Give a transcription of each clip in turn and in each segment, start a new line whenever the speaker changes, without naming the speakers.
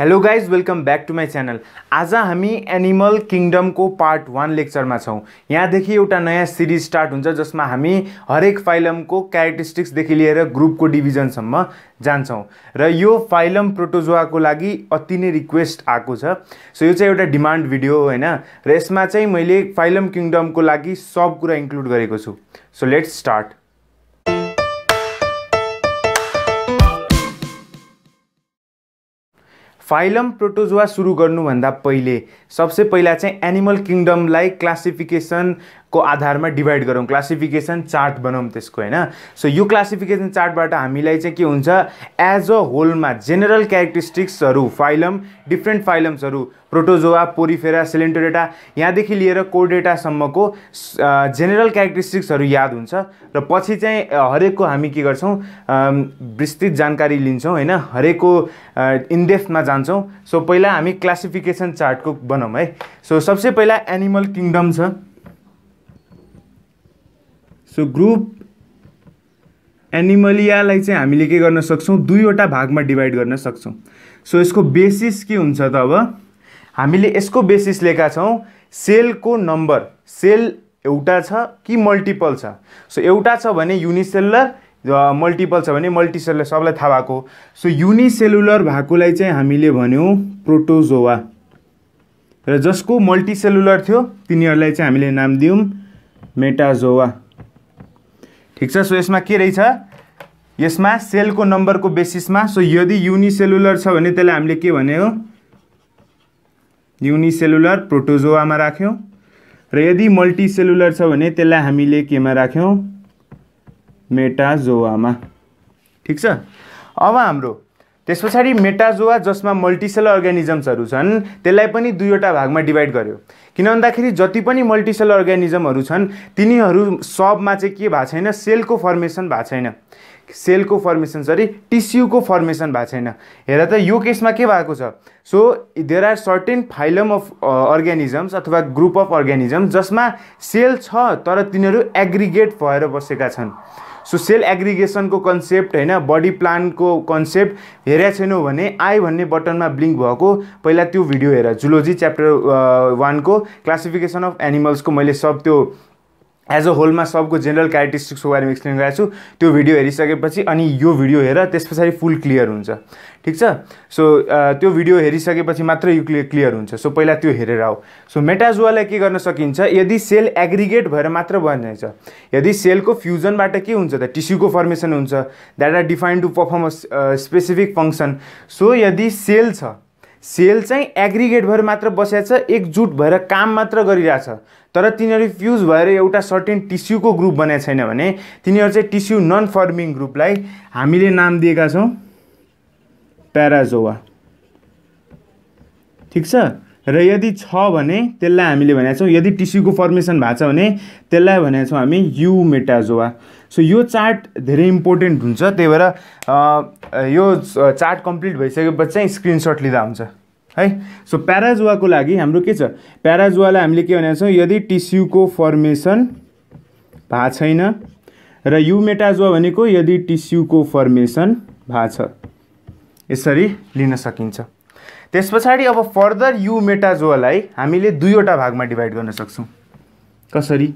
hello guys welcome back to my channel आज हामी animal किङडमको पार्ट वान लेक्चरमा छौँ यहाँदेखि एउटा नयाँ सिरिज स्टार्ट हुन्छ जसमा हामी हरेक फाइलमको क्यारेक्टरिस्टिक्सदेखि लिएर ग्रुपको डिभिजनसम्म जान्छौँ र यो फाइलम प्रोटोजोवाको लागि अति नै रिक्वेस्ट आएको छ सो यो चाहिँ एउटा डिमान्ड भिडियो हो होइन र यसमा चाहिँ मैले फाइलम किङडमको लागि सब कुरा इन्क्लुड गरेको छु so let's start phylum protozoa सुरु गर्नुभन्दा पहिले सबसे पहिला चाहिँ एनिमल किङडमलाई क्लासिफिकेसन को आधारमा डिभाइड गरौँ क्लासिफिकेसन चार्ट बनाऊँ त्यसको होइन सो यो क्लासिफिकेसन चार्टबाट हामीलाई चाहिँ के हुन्छ एज अ होलमा जेनरल क्यारेक्टरिस्टिक्सहरू फाइलम डिफ्रेन्ट फाइलम्सहरू प्रोटोजोवा पोरिफेरा सिलेन्टोडेटा यहाँदेखि लिएर कोडेटासम्मको जेनरल क्यारेक्टरिस्टिक्सहरू याद हुन्छ र पछि चाहिँ हरेकको हामी के गर्छौँ विस्तृत जानकारी लिन्छौँ होइन हरेकको इन्डेफ्थमा जान्छौँ सो पहिला हामी क्लासिफिकेसन चार्टको बनाउँ है सो सबसे पहिला एनिमल किङडम छ सो ग्रुप एनिमलियालाई चाहिँ हामीले के गर्न सक्छौँ दुईवटा भागमा डिभाइड गर्न सक्छौँ सो यसको बेसिस के हुन्छ त अब हामीले यसको बेसिस लिएका छौँ सेलको नम्बर सेल एउटा छ कि मल्टिपल छ सो एउटा छ भने युनिसेलुलर मल्टिपल छ भने मल्टिसेलुलर सबलाई थाहा भएको सो युनिसेलुलर भएकोलाई चाहिँ हामीले भन्यौँ प्रोटोजोवा र जसको मल्टिसेलुलर थियो तिनीहरूलाई चाहिँ हामीले नाम दियौँ मेटाजोवा ठिक छ सो यसमा के रहेछ यसमा सेलको नम्बरको बेसिसमा सो यदि युनिसेलुलर छ भने त्यसलाई हामीले के भन्यो युनिसेलुलर प्रोटोजोवामा राख्यौँ र यदि मल्टिसेलुलर छ भने त्यसलाई हामीले केमा राख्यौँ मेटाजोवामा ठिक छ अब हाम्रो त्यस पछाडि मेटाजोवा जसमा मल्टिसेल अर्ग्यानिजम्सहरू छन् त्यसलाई पनि दुईवटा भागमा डिभाइड गर्यो किन भन्दाखेरि जति पनि मल्टिसेल अर्ग्यानिजमहरू छन् तिनीहरू सबमा चाहिँ के भएको छैन सेलको फर्मेसन भएको छैन सेलको फर्मेसन सरी टिस्युको फर्मेसन भएको छैन हेर त यो केसमा के भएको छ so there are certain phylum of organisms अथवा ग्रुप अफ अर्ग्यानिजम जसमा सेल छ तर तिनीहरू एग्रिगेट भएर बसेका छन् सो सेल एग्रिगेसनको कन्सेप्ट होइन बडी प्लानको कन्सेप्ट हेरेको छैनौ भने आई भन्ने बटनमा ब्लिङ्क भएको पहिला त्यो भिडियो हेर जुलोजी च्याप्टर वानको क्लासिफिकेसन अफ एनिमल्सको मैले सब त्यो एज अ होलमा सबको जेनरल क्यारेक्टरिस्टिक्सको बारेमा एक्सप्लेन गराएको छु त्यो भिडियो हेरिसकेपछि अनि यो भिडियो हेर त्यस पछाडि फुल क्लियर हुन्छ ठिक छ सो त्यो भिडियो हेरिसकेपछि मात्रै यो क्लियर क्लियर हुन्छ सो पहिला त्यो हेरेर आऊ सो मेटाजुवालाई के गर्न सकिन्छ यदि सेल एग्रिगेट भएर मात्र बनिन्छ यदि सेलको फ्युजनबाट के हुन्छ त टिस्युको फर्मेसन हुन्छ that are define to perform specific function so यदि सेल छ सेल चाहिँ एग्रिगेट भएर मात्र बसेको छ एकजुट भएर काम मात्र गरिरहेछ तर तिनीहरू फ्युज भएर एउटा सर्टेन टिस्युको ग्रुप बनाएको छैन भने तिनीहरू चाहिँ टिस्यु नन फर्मिङ ग्रुपलाई हामीले नाम दिएका छौँ प्याराजोवा ठिक छ र यदि छ भने त्यसलाई हामीले भनेको छौँ यदि टिस्युको फर्मेसन भएको छ भने त्यसलाई भनेको छौँ हामी युमेटाजोवा सो यो चार्ट धेरै इम्पोर्टेन्ट हुन्छ त्यही भएर यो चार्ट कम्प्लिट भइसकेपछि चाहिँ स्क्रिनसट लिँदा हुन्छ है सो प्याराजुवाको लागि हाम्रो के छ प्याराजुवालाई हामीले के भनेको छौँ यदि टिस्युको फर्मेसन भएको छैन र यु मेटाजुवा भनेको यदि टिस्युको फर्मेसन भएको छ यसरी लिन सकिन्छ त्यस पछाडि अब फर्दर यु मेटाजुवालाई हामीले दुईवटा भागमा डिभाइड गर्न सक्छौँ कसरी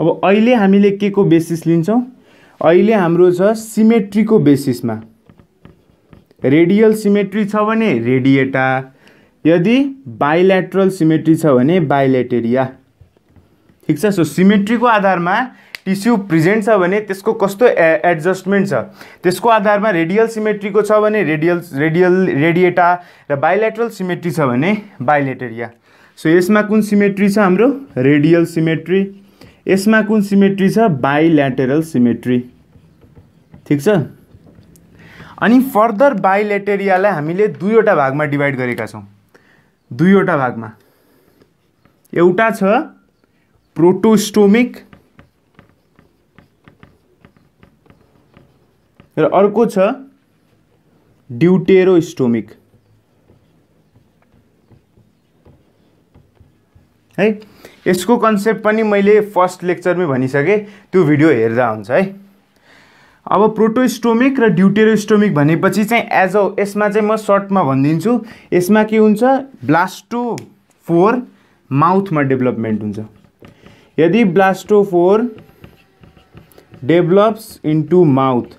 अब अहिले हामीले के को बेसिस लिन्छौँ अहिले हाम्रो छ सिमेट्रीको बेसिसमा रेडियल सिमेट्री छ भने रेडिएटा यदि बाइल्याट्रल सिमेट्री छ भने बायोलेटेरिया ठिक छ सो सिमेट्रीको आधारमा टिस्यु प्रेजेन्ट छ भने त्यसको कस्तो ए एडजस्टमेन्ट छ त्यसको आधारमा रेडियल सिमेट्रीको छ भने रेडियल रेडियल रेडिएटा र बाइल्याट्रल सिमेट्री छ भने बाइलेटेरिया सो यसमा कुन सिमेट्री छ हाम्रो रेडियल सिमेट्री यसमा कुन सिमेट्री छ बाइल्याटेरल सिमेट्री ठिक छ अनि फर्दर बाइलेटेरियालाई हामीले दुईवटा भागमा डिभाइड गरेका छौँ दुईवटा भागमा एउटा छ प्रोटोस्टोमिक र अर्को छ ड्युटेरोस्टोमिक है यसको कन्सेप्ट पनि मैले फर्स्ट लेक्चरमै भनिसकेँ त्यो भिडियो हेर्दा हुन्छ है अब प्रोटोस्टोमिक र ड्युटेरोस्टोमिक भनेपछि चाहिँ एज अ यसमा चाहिँ म सर्टमा भनिदिन्छु यसमा के हुन्छ ब्लास्टो फोर माउथमा डेभलपमेन्ट हुन्छ यदि blastopore develops into mouth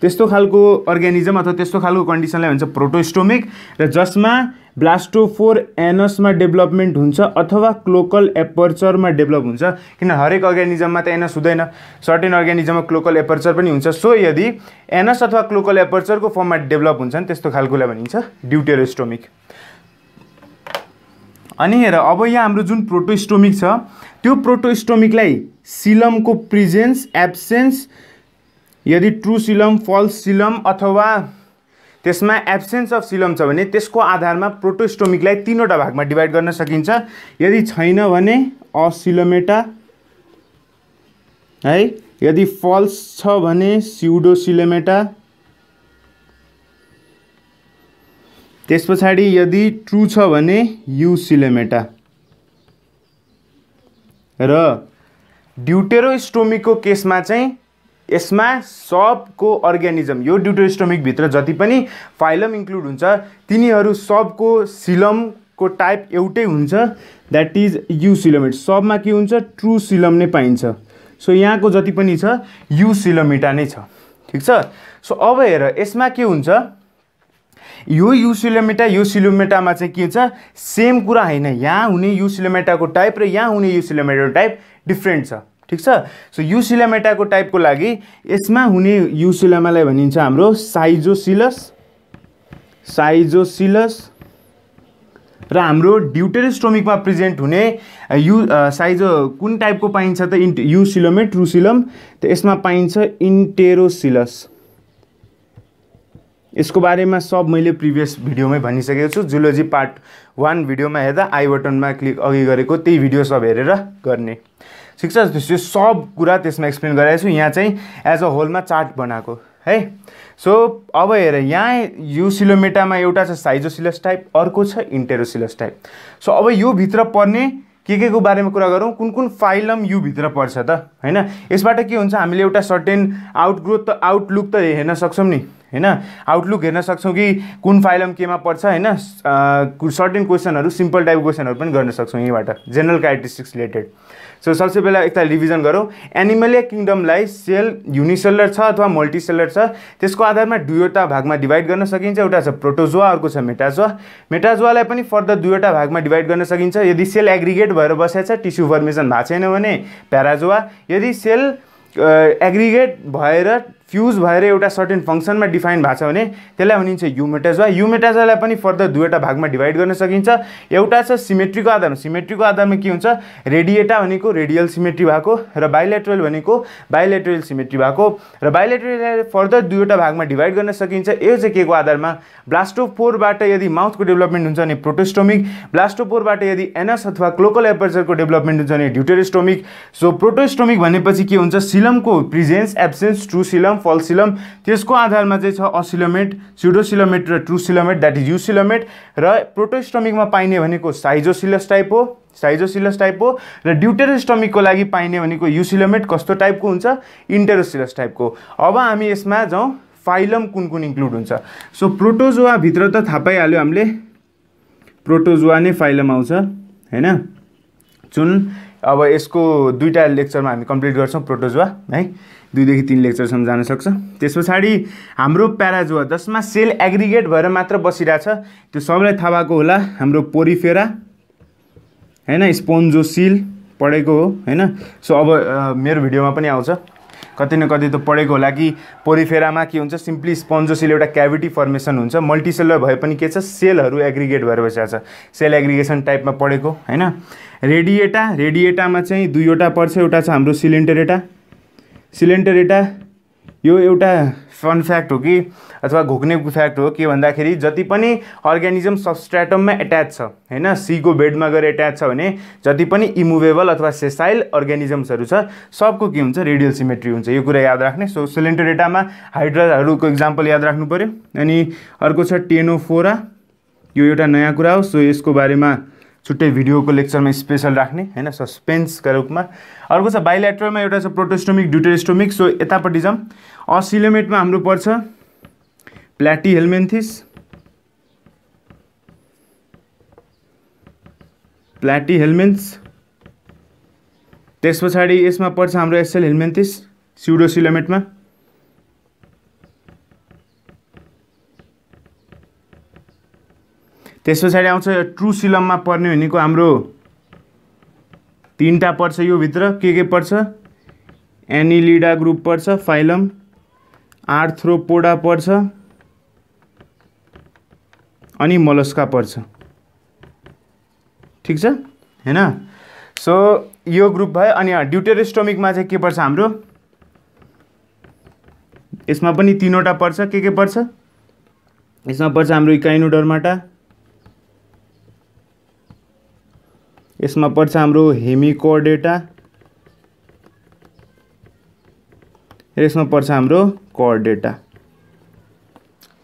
त्यस्तो खालको अर्ग्यानिजम अथवा त्यस्तो खालको कन्डिसनलाई भन्छ प्रोटोस्टोमिक र जसमा ब्लास्टोफोर एनसमा डेभलपमेन्ट हुन्छ अथवा क्लोकल एपर्चरमा डेभलप हुन्छ किन हरेक अर्ग्यानिजममा त एनस हुँदैन सर्टेन अर्ग्यानिजममा क्लोकल एपर्चर पनि हुन्छ सो यदि एनस अथवा क्लोकल एपर्चरको फर्ममा डेभलप हुन्छन् त्यस्तो खालकोलाई भनिन्छ ड्युटेरोस्टोमिक अनि हेर अब यहाँ हाम्रो जुन प्रोटोस्टोमिक छ त्यो प्रोटोस्टोमिकलाई सिलमको प्रिजेन्स एब्सेन्स यदि ट्रु सिलम फल्स सिलम अथवा त्यसमा एब्सेन्स अफ सिलम छ भने त्यसको आधारमा प्रोटोस्टोमिकलाई तिनवटा भागमा डिभाइड गर्न सकिन्छ यदि छैन भने असिलोमेटा है यदि फल्स छ भने सिउडोसिलोमेटा त्यस पछाडि यदि ट्रु छ भने युसिलोमेटा र ड्युटेरोस्टोमिकको केसमा चाहिँ यसमा सबको अर्ग्यानिजम यो ड्युटोस्टोमिकभित्र जति पनि फाइलम इन्क्लुड हुन्छ तिनीहरू सबको सिलमको टाइप एउटै हुन्छ द्याट इज यु सिलोमिट सबमा के हुन्छ ट्रु सिलम नै पाइन्छ सो यहाँको जति पनि छ यु सिलोमिटा नै छ ठिक छ सो अब हेर यसमा के हुन्छ यो यु सिलोमिटा यो सिलोमेटामा चाहिँ के हुन्छ सेम कुरा होइन यहाँ हुने यु सिलोमेटाको टाइप र यहाँ हुने यु सिलोमिटाको टाइप डिफ्रेन्ट छ ठिक छ सो युसिलामेटाको टाइपको लागि यसमा हुने युसिलामालाई भनिन्छ हाम्रो साइजोसिलस साइजोसिलस र हाम्रो ड्युटेरिस्टोमिकमा प्रेजेन्ट हुने यु साइजो कुन टाइपको पाइन्छ त इन्ट युसिलोमे ट्रुसिलम त यसमा पाइन्छ इन्टेरोसिलस यसको बारेमा सब मैले प्रिभियस भिडियोमै भनिसकेको छु जुलोजी पार्ट वान भिडियोमा हेर्दा आई बटनमा क्लिक अघि गरेको त्यही भिडियो सब हेरेर गर्ने ठिक छ यो सब कुरा त्यसमा एक्सप्लेन गराएको छु यहाँ चाहिँ एज अ होलमा चार्ट बनाएको है सो अब हेर यहाँ युसिलोमेटामा एउटा छ साइजोसिलस टाइप अर्को छ इन्टेरोसिलस टाइप सो अब यो भित्र पर्ने के के को बारेमा कुरा गरौँ कुन कुन फाइलम योभित्र पर्छ त होइन यसबाट के हुन्छ हामीले एउटा सर्टेन आउटग्रोथ त आउटलुक त हेर्न सक्छौँ नि होइन आउटलुक हेर्न सक्छौँ कि कुन फाइलम केमा पर्छ होइन सर्टेन क्वेसनहरू सिम्पल टाइप क्वेसनहरू पनि गर्न सक्छौँ यहीँबाट जेनरल क्यारेक्टरिस्टिक्स रिलेटेड सो सबसे पहिला एकता रिभिजन गरौँ एनिमलिया किङडमलाई सेल युनिसेलर छ अथवा मल्टिसेलर छ त्यसको आधारमा दुईवटा भागमा डिभाइड गर्न सकिन्छ एउटा छ प्रोटोजोआ अर्को छ मेटाजुवा मेटाजोआलाई पनि फर्दर दुईवटा भागमा डिभाइड गर्न सकिन्छ यदि सेल एग्रिगेट भएर बसेको छ टिस्यु फर्मेसन भएको छैन भने प्याराजुवा यदि सेल एग्रिगेट भएर फ्युज भएर एउटा सर्टेन फङ्सनमा डिफाइन भएको छ भने त्यसलाई भनिन्छ युमेटाजा युमेटाजालाई पनि फर्दर दुईवटा भागमा डिभाइड गर्न सकिन्छ एउटा छ सिमेट्रीको आधारमा सिमेट्रीको आधारमा के हुन्छ रेडिएटा भनेको रेडियल सिमेट्री भएको र बाइलेट्रल भनेको बाइलेट्रल सिमेट्री भएको र बाइलेट्रललाई फर्दर दुईवटा भागमा डिभाइड गर्न सकिन्छ यो चाहिँ के को आधारमा ब्लास्टोफोरबाट यदि माउथको डेभलपमेन्ट हुन्छ भने प्रोटोस्टोमिक ब्लास्टोफोरबाट यदि एनस अथवा क्लोकल एपर्चरको डेभलपमेन्ट हुन्छ भने ड्युटेरोस्टोमिक सो प्रोटोस्टोमिक भनेपछि के हुन्छ सिलमको presence absence true coelom false coelom त्यसको आधारमा चाहिँ छ असिलोमेट सिडोसिलोमेट र ट्रुसिलोमेट द्याट इज युसिलोमेट र प्रोटोस्टमिकमा पाइने भनेको साइजोसिलस टाइप हो साइजोसिलस टाइप हो र ड्युटेरोस्टमिकको लागि पाइने भनेको युसिलोमेट कस्तो टाइपको हुन्छ इन्टेरोसिलस टाइपको अब हामी यसमा जाउँ फाइलम कुन कुन इन्क्लुड हुन्छ सो प्रोटोजोवाभित्र त थाहा पाइहाल्यो हामीले प्रोटोजोवा नै फाइलम आउँछ होइन जुन अब यसको दुईवटा लेक्चरमा हामी कम्प्लिट गर्छौँ प्रोटोजोवा है दुईदेखि तिन लेक्चरसम्म जान सक्छ त्यस पछाडि हाम्रो प्याराजुवा जसमा सेल एग्रिगेट भएर मात्र बसिरहेछ त्यो सबैलाई थाहा भएको होला हाम्रो पोरिफेरा होइन स्पोन्जोसिल पढेको हो होइन सो अब मेरो भिडियोमा पनि आउँछ कति न कति त पढेको होला कि पोरिफेरामा के हुन्छ सिम्पली स्पोन्जोसिल एउटा क्याभिटी फर्मेसन हुन्छ मल्टिसेलर भए पनि के छ सेलहरू एग्रिगेट भएर बसिरहेको छ सेल एग्रिगेसन टाइपमा पढेको होइन रेडिएटा रेडिएटामा चाहिँ दुईवटा पर्छ एउटा छ हाम्रो सिलिन्डरेटा सिलिन्डर एटा यो एउटा फन फ्याक्ट हो कि अथवा घोक्ने फ्याक्ट हो के भन्दाखेरि जति पनि अर्ग्यानिजम सबस्ट्राटममा एट्याच छ होइन सीको बेडमा गएर एट्याच छ भने जति पनि इमुभेबल अथवा सेसाइल अर्ग्यानिजम्सहरू छ सबको के हुन्छ रेडियल सिमेट्री हुन्छ यो कुरा याद राख्ने सो सिलेन्टोरेटामा हाइड्राहरूको इक्जाम्पल याद राख्नु पऱ्यो अनि अर्को छ टेनोफोरा यो एउटा नयाँ कुरा हो सो यसको बारेमा छुट्टै भिडियोको लेक्चरमा स्पेसल राख्ने होइन सस्पेन्सका रूपमा अर्को छ बाइल्याट्रलमा एउटा छ प्रोटोस्टोमिक ड्युटेस्टोमिक सो यतापट्टि जाउँ असिलोमेटमा हाम्रो पर्छ प्लाटी हेल्मेन्थिस प्लाटी हेल्मेन्स त्यस पछाडि यसमा पर्छ हाम्रो एसएल हेल्मेन्थिस सिउडोसिलोमेटमा त्यस पछाडि आउँछ यो ट्रु सिलममा पर्ने भनेको हाम्रो तिनवटा पर्छ यो भित्र के के पर्छ एनिलिडा ग्रुप पर्छ फाइलम आर्थ्रोपोडा पर्छ अनि मलस्का पर्छ ठिक छ होइन सो यो ग्रुप भयो अनि ड्युटेरिस्टोमिकमा चाहिँ के पर्छ हाम्रो यसमा पनि तिनवटा पर्छ के के पर्छ यसमा पर्छ हाम्रो इकाइनोडरमाटा यसमा पर्छ हाम्रो हेमिकोर्डेटा र यसमा पर्छ हाम्रो कर्डेटा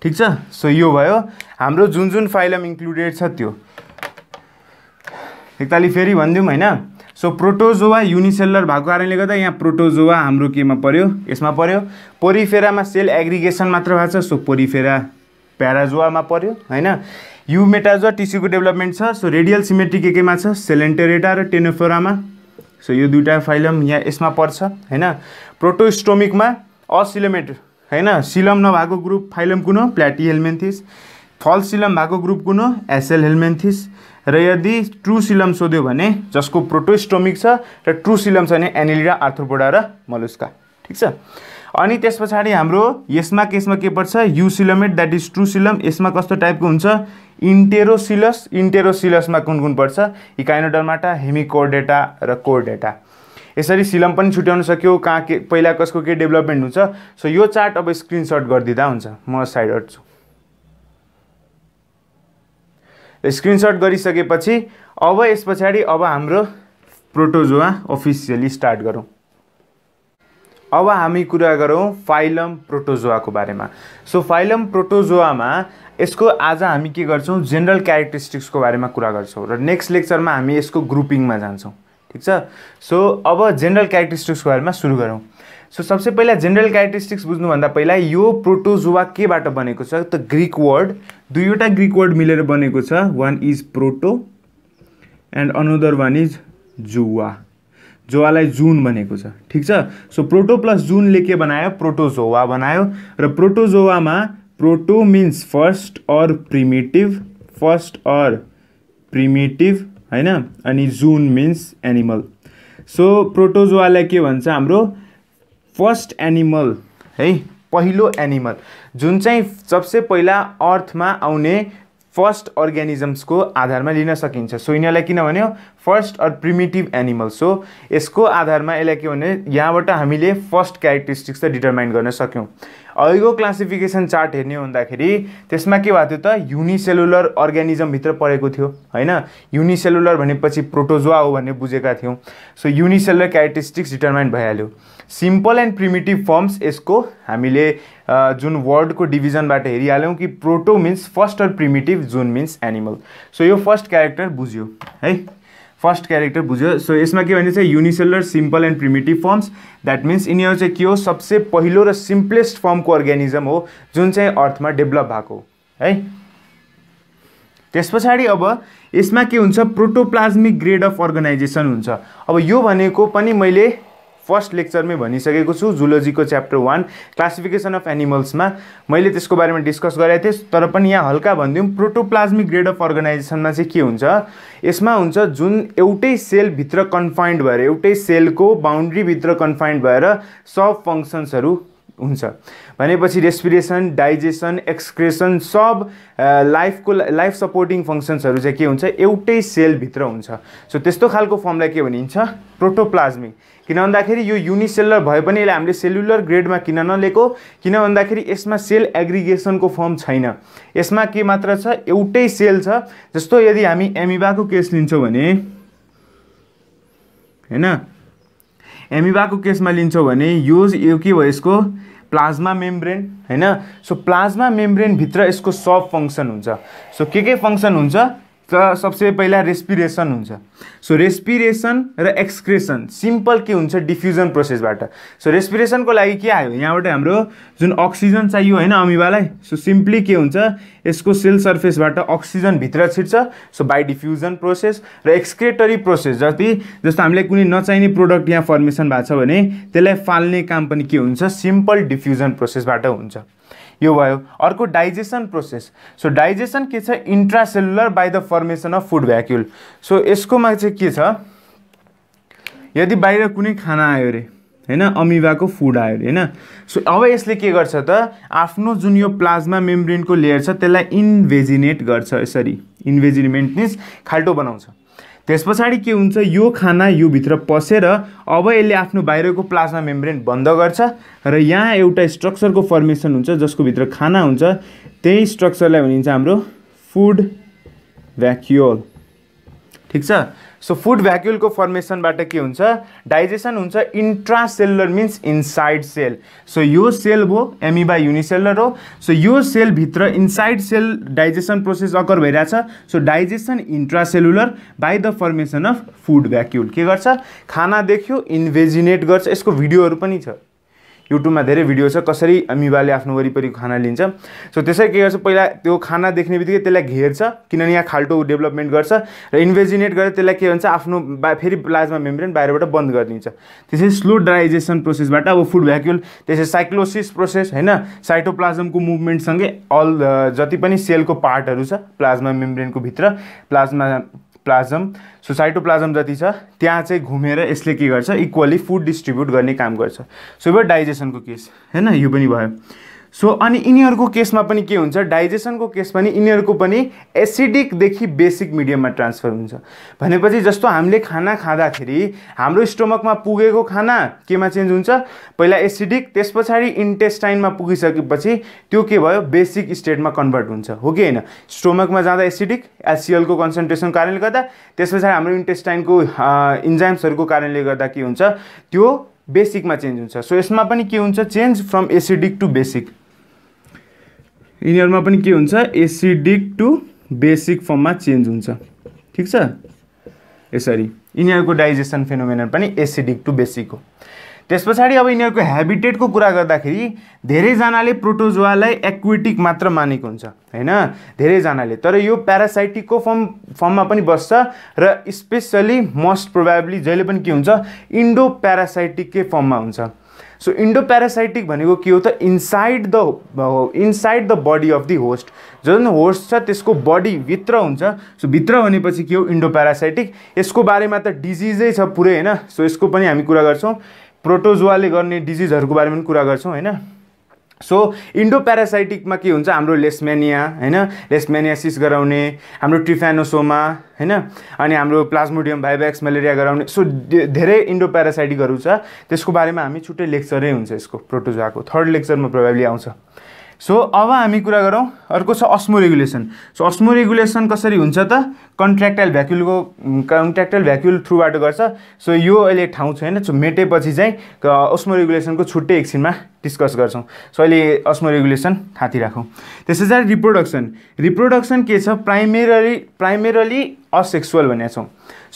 ठिक छ सो यो भयो हाम्रो जुन जुन फाइलम इन्क्लुडेड छ त्यो एकतालि फेरि भनिदिउँ होइन सो प्रोटोजोवा युनिसेलर भएको कारणले गर्दा यहाँ प्रोटोजोवा हाम्रो केमा पर्यो यसमा पर्यो पोरिफेरामा सेल एग्रिगेसन मात्र भएको छ सो पोरिफेरा प्याराजोवामा पर्यो होइन युमेटाज टिस्यूको डेभलपमेन्ट छ सो रेडियल सिमेट्री के केमा छ सेलेन्टेरेटा र टेनोफोरामा सो यो दुइटा फाइलम यहाँ यसमा पर्छ होइन प्रोटोस्टोमिकमा असिलोमेट होइन सिलम नभएको ग्रुप फाइलम कुन हो प्लाटी हेल्मेन्थिस फल सिलम भएको ग्रुप कुन हो एसएल हेल्मेन्थिस र यदि ट्रु सिलम सोध्यो भने जसको प्रोटोस्टोमिक छ र ट्रु सिलम छ भने एनिलिडा आर्थ्रोपोडा र मलुस्का ठिक छ अनि त्यस पछाडि हाम्रो यसमा केसमा के पर्छ eucoelomate that is true coelom यसमा कस्तो टाइपको हुन्छ इन्टेरोसिलस इन्टेरोसिलसमा कुन कुन पर्छ इकाइनोडर्माटा हेमिकोर्डेटा र कोर्डेटा यसरी सिलम पनि छुट्याउन सक्यो कहाँ के पहिला कसको के डेभलपमेन्ट हुन्छ सो यो चार्ट अब स्क्रिनसट गरिदिँदा हुन्छ म साइड हट्छु स्क्रिनसट गरिसकेपछि अब यस पछाडि अब हाम्रो प्रोटोजोआ अफिसियली स्टार्ट गरौँ अब हामी कुरा गरौँ फाइलम प्रोटोजोवाको बारेमा सो फाइलम प्रोटोजोवामा यसको आज हामी के गर्छौँ जेनरल क्यारेक्टरिस्टिक्सको बारेमा कुरा गर्छौँ र नेक्स्ट लेक्चरमा हामी यसको ग्रुपिङमा जान्छौँ ठिक छ सो अब जेनरल क्यारेक्टरिस्टिक्सको बारेमा सुरु गरौँ सो सबसे पहिला जेनरल क्यारेक्टरिस्टिक्स बुझ्नुभन्दा पहिला यो प्रोटोजोवा केबाट बनेको छ त ग्रिक वर्ड दुईवटा ग्रिक वर्ड मिलेर बनेको छ one is proto and another one is zoa जोवालाई जुन भनेको छ ठिक छ सो प्रोटो प्लस जुनले के बनायो प्रोटोजोवा बनायो र प्रोटोजोवामा proto means first or primitive first or primitive होइन अनि जुन मिन्स एनिमल सो प्रोटोजोवालाई के भन्छ हाम्रो फर्स्ट एनिमल है पहिलो एनिमल जुन चाहिँ सबसे पहिला अर्थमा आउने फर्स्ट अर्ग्यानिजम्सको आधारमा लिन सकिन्छ सो यिनीहरूलाई किन भन्यो first or primitive animal so यसको आधारमा यसलाई के भन्यो यहाँबाट हामीले फर्स्ट क्यारेक्टरिस्टिक्स त डिटर्माइन गर्न सक्यौँ अहिलेको क्लासिफिकेसन चार्ट हेर्ने हुँदाखेरि त्यसमा के भएको थियो त युनिसेलुलर अर्ग्यानिजमभित्र परेको थियो होइन युनिसेलुलर भनेपछि प्रोटोजुवा हो भन्ने बुझेका थियौँ सो युनिसेलुलर क्यारेक्टरिस्टिक्स डिटर्माइन भइहाल्यो सिम्पल एन्ड प्रिमिटिभ फर्म्स यसको हामीले जुन वर्डको डिभिजनबाट हेरिहाल्यौँ कि proto means first or primitive जुन मिन्स एनिमल सो यो फर्स्ट क्यारेक्टर बुझ्यो है फर्स्ट क्यारेक्टर बुझ्यो सो यसमा के भने चाहिँ unicellular simple and primitive forms that means यिनीहरू चाहिँ के हो सबसे पहिलो र सिम्पलेस्ट फर्मको अर्ग्यानिजम हो जुन चाहिँ अर्थमा डेभलप भएको है त्यस पछाडि अब यसमा के हुन्छ प्रोटोप्लाज्मिक ग्रेड अफ अर्गनाइजेसन हुन्छ अब यो भनेको पनि मैले फर्स्ट लेक्चरमै भनिसकेको छु जुलोजीको च्याप्टर वान क्लासिफिकेसन अफ एनिमल्समा मैले त्यसको बारेमा डिस्कस गरेको थिएँ तर पनि यहाँ हल्का भनिदिउँ प्रोटोप्लाज्मिक ग्रेड अफ अर्गनाइजेसनमा चाहिँ के हुन्छ यसमा हुन्छ जुन एउटै सेलभित्र कन्फाइन्ड भएर एउटै सेलको बााउन्ड्रीभित्र कन्फाइन्ड भएर सब फङ्सन्सहरू हुन्छ भनेपछि रेस्पिरेसन डाइजेसन एक्सक्रेसन सब लाइफको लाइफ सपोर्टिङ फङ्सन्सहरू चाहिँ के हुन्छ एउटै सेलभित्र हुन्छ सो त्यस्तो खालको फर्मलाई के भनिन्छ प्रोटोप्लाज्मिक किन भन्दाखेरि यो युनिसेलर भए पनि यसलाई हामीले सेलुलर ग्रेडमा किन नलिएको किन भन्दाखेरि यसमा सेल एग्रिगेसनको फर्म छैन यसमा के मात्र छ एउटै सेल छ जस्तो यदि हामी एमिबाको केस लिन्छौँ भने होइन एमिबाको केसमा लिन्छौँ भने यो यो के भयो यसको प्लाज्मा मेम्ब्रेन होइन सो प्लाज्मा मेम्ब्रेनभित्र यसको सब फङ्सन हुन्छ सो के के फङ्सन हुन्छ त सबसे पहिला रेस्पिरेसन हुन्छ सो रेस्पिरेसन र एक्सक्रेसन सिम्पल के हुन्छ डिफ्युजन प्रोसेसबाट सो रेस्पिरेसनको लागि के आयो यहाँबाट हाम्रो जुन अक्सिजन चाहियो होइन अमिबालाई सो सिम्पली के हुन्छ यसको सेल सर्फेसबाट अक्सिजन भित्र छिर्छ सो बाई डिफ्युजन प्रोसेस र एक्सक्रेटरी प्रोसेस जति जस्तो हामीलाई कुनै नचाहिने प्रोडक्ट यहाँ फर्मेसन भएको छ भने त्यसलाई फाल्ने काम पनि के हुन्छ सिम्पल डिफ्युजन प्रोसेसबाट हुन्छ यो भयो अर्को डाइजेसन प्रोसेस सो डाइजेसन के छ intracellular by the formation of food vacuole so यसकोमा चाहिँ के छ यदि बाहिर कुनै खाना आयो अरे होइन अमिभाको फुड आयो अरे होइन सो अब यसले के गर्छ त आफ्नो जुन यो प्लाज्मा मेम्ब्रेनको लेयर छ त्यसलाई इन्भेजिनेट गर्छ यसरी इन्भेजिनेमेन्ट मिन्स खाल्टो बनाउँछ त्यस पछाडि के हुन्छ यो खाना भित्र पसेर अब यसले आफ्नो बाहिरको प्लाज्मा मेम्ब्रेन बन्द गर्छ र यहाँ एउटा स्ट्रक्चरको फर्मेसन हुन्छ जसको भित्र खाना हुन्छ त्यही स्ट्रक्चरलाई भनिन्छ हाम्रो फुड भ्याक्युल ठिक छ सो फुड भ्याक्युलको फर्मेसनबाट के हुन्छ डाइजेसन हुन्छ intra means inside cell so यो सेल हो एमिबा युनिसेलर हो सो यो सेलभित्र inside cell digestion process occur भइरहेछ so digestion intracellular by the formation of food vacuole के गर्छ खाना देख्यो इन्भेजिनेट गर्छ यसको भिडियोहरू पनि छ युट्युबमा धेरै भिडियो छ कसरी मिवाले आफ्नो वरिपरि खाना लिन्छ सो त्यसै के गर्छ पहिला त्यो खाना देख्ने बित्तिकै त्यसलाई घेर्छ किनभने यहाँ खाल्टो डेभलपमेन्ट गर्छ र इन्भेजिनेट गरेर त्यसलाई के भन्छ आफ्नो बा फेरि प्लाज्मा मेम्ब्रेन बाहिरबाट बन्द गरिदिन्छ त्यसै स्लो ड्राइजेसन प्रोसेसबाट अब फुड भ्याक्युल त्यसै साइक्लोसिस प्रोसेस होइन साइटोप्लाज्मको मुभमेन्टसँगै अल जति पनि सेलको पार्टहरू छ प्लाज्मा मेम्ब्रेनको भित्र प्लाज्मा प्लाजम सोसाइटोप्लाजम जति छ त्यहाँ चाहिँ घुमेर यसले के गर्छ इक्वली फुड डिस्ट्रिब्युट गर्ने काम गर्छ सो यो डाइजेसनको केस होइन यो पनि भयो सो अनि यिनीहरूको केसमा पनि के हुन्छ डाइजेसनको केस पनि यिनीहरूको पनि एसिडिकदेखि बेसिक मिडियममा ट्रान्सफर हुन्छ भनेपछि जस्तो हामीले खाना खाँदाखेरि हाम्रो स्टोमकमा पुगेको खाना केमा चेन्ज हुन्छ पहिला एसिडिक त्यस पछाडि इन्टेस्टाइनमा पुगिसकेपछि त्यो के भयो बेसिक स्टेटमा कन्भर्ट हुन्छ हो कि होइन स्टोमकमा जाँदा एसिडिक एसियलको कन्सन्ट्रेसन कारणले गर्दा त्यस पछाडि हाम्रो इन्टेस्टाइनको इन्जाइम्सहरूको कारणले गर्दा के हुन्छ त्यो बेसिकमा चेन्ज हुन्छ सो यसमा पनि के हुन्छ change from acidic to basic यिनीहरूमा पनि के हुन्छ एसिडिक टु बेसिक फर्ममा चेन्ज हुन्छ ठिक छ यसरी यिनीहरूको डाइजेसन फेनोमेनन पनि एसिडिक टु बेसिक हो त्यस पछाडि अब यिनीहरूको हेबिटेटको कुरा गर्दाखेरि धेरैजनाले प्रोटोजोवालाई एक्वेटिक मात्र मानेको हुन्छ होइन धेरैजनाले तर यो प्यारासाइटिकको फर्म फर्ममा पनि बस्छ र स्पेसली मोस्ट प्रोभाब्ली जहिले पनि के हुन्छ इन्डो प्यारासाइटिककै फर्ममा हुन्छ सो इन्डो प्यारासाइटिक भनेको के हो त inside the inside the body of the host जुन होस्ट छ त्यसको बडी भित्र हुन्छ सो भित्र भनेपछि के हो इन्डो प्यारासाइटिक यसको बारेमा त डिजिजै छ पुरै होइन सो यसको पनि हामी कुरा गर्छौँ प्रोटोजुवाले गर्ने डिजिजहरूको बारेमा पनि कुरा गर्छौँ होइन सो इन्डो प्यारासाइटिकमा के हुन्छ हाम्रो लेस्मेनिया होइन लेस्मेनियासिस गराउने हाम्रो ट्रिफानोसोमा होइन अनि हाम्रो प्लाज्मोडियम भाइब्याक्स मलेरिया गराउने सो धेरै इन्डो प्यारासाइटिकहरू छ त्यसको बारेमा हामी छुट्टै लेक्चरै हुन्छ यसको प्रोटोजोआको थर्ड लेक्चरमा प्रभावली आउँछ सो अब हामी कुरा गरौँ अर्को छ osmoregulation so osmoregulation कसरी हुन्छ त कन्ट्र्याक्टाइल भ्याक्युलको कन्ट्र्याक्टाइल भ्याक्युल थ्रुबाट गर्छ सो यो अहिले ठाउँ छैन सो मेटेपछि चाहिँ अस्मो रेगुलेसनको छुट्टै एकछिनमा डिस्कस गर्छौँ सो अहिले अस्मो रेगुलेसन थाती राखौँ त्यसै गरी रिप्रोडक्सन रिप्रोडक्सन के छ प्राइमेरली प्राइमेरली असेक्सुअल भनेको छौँ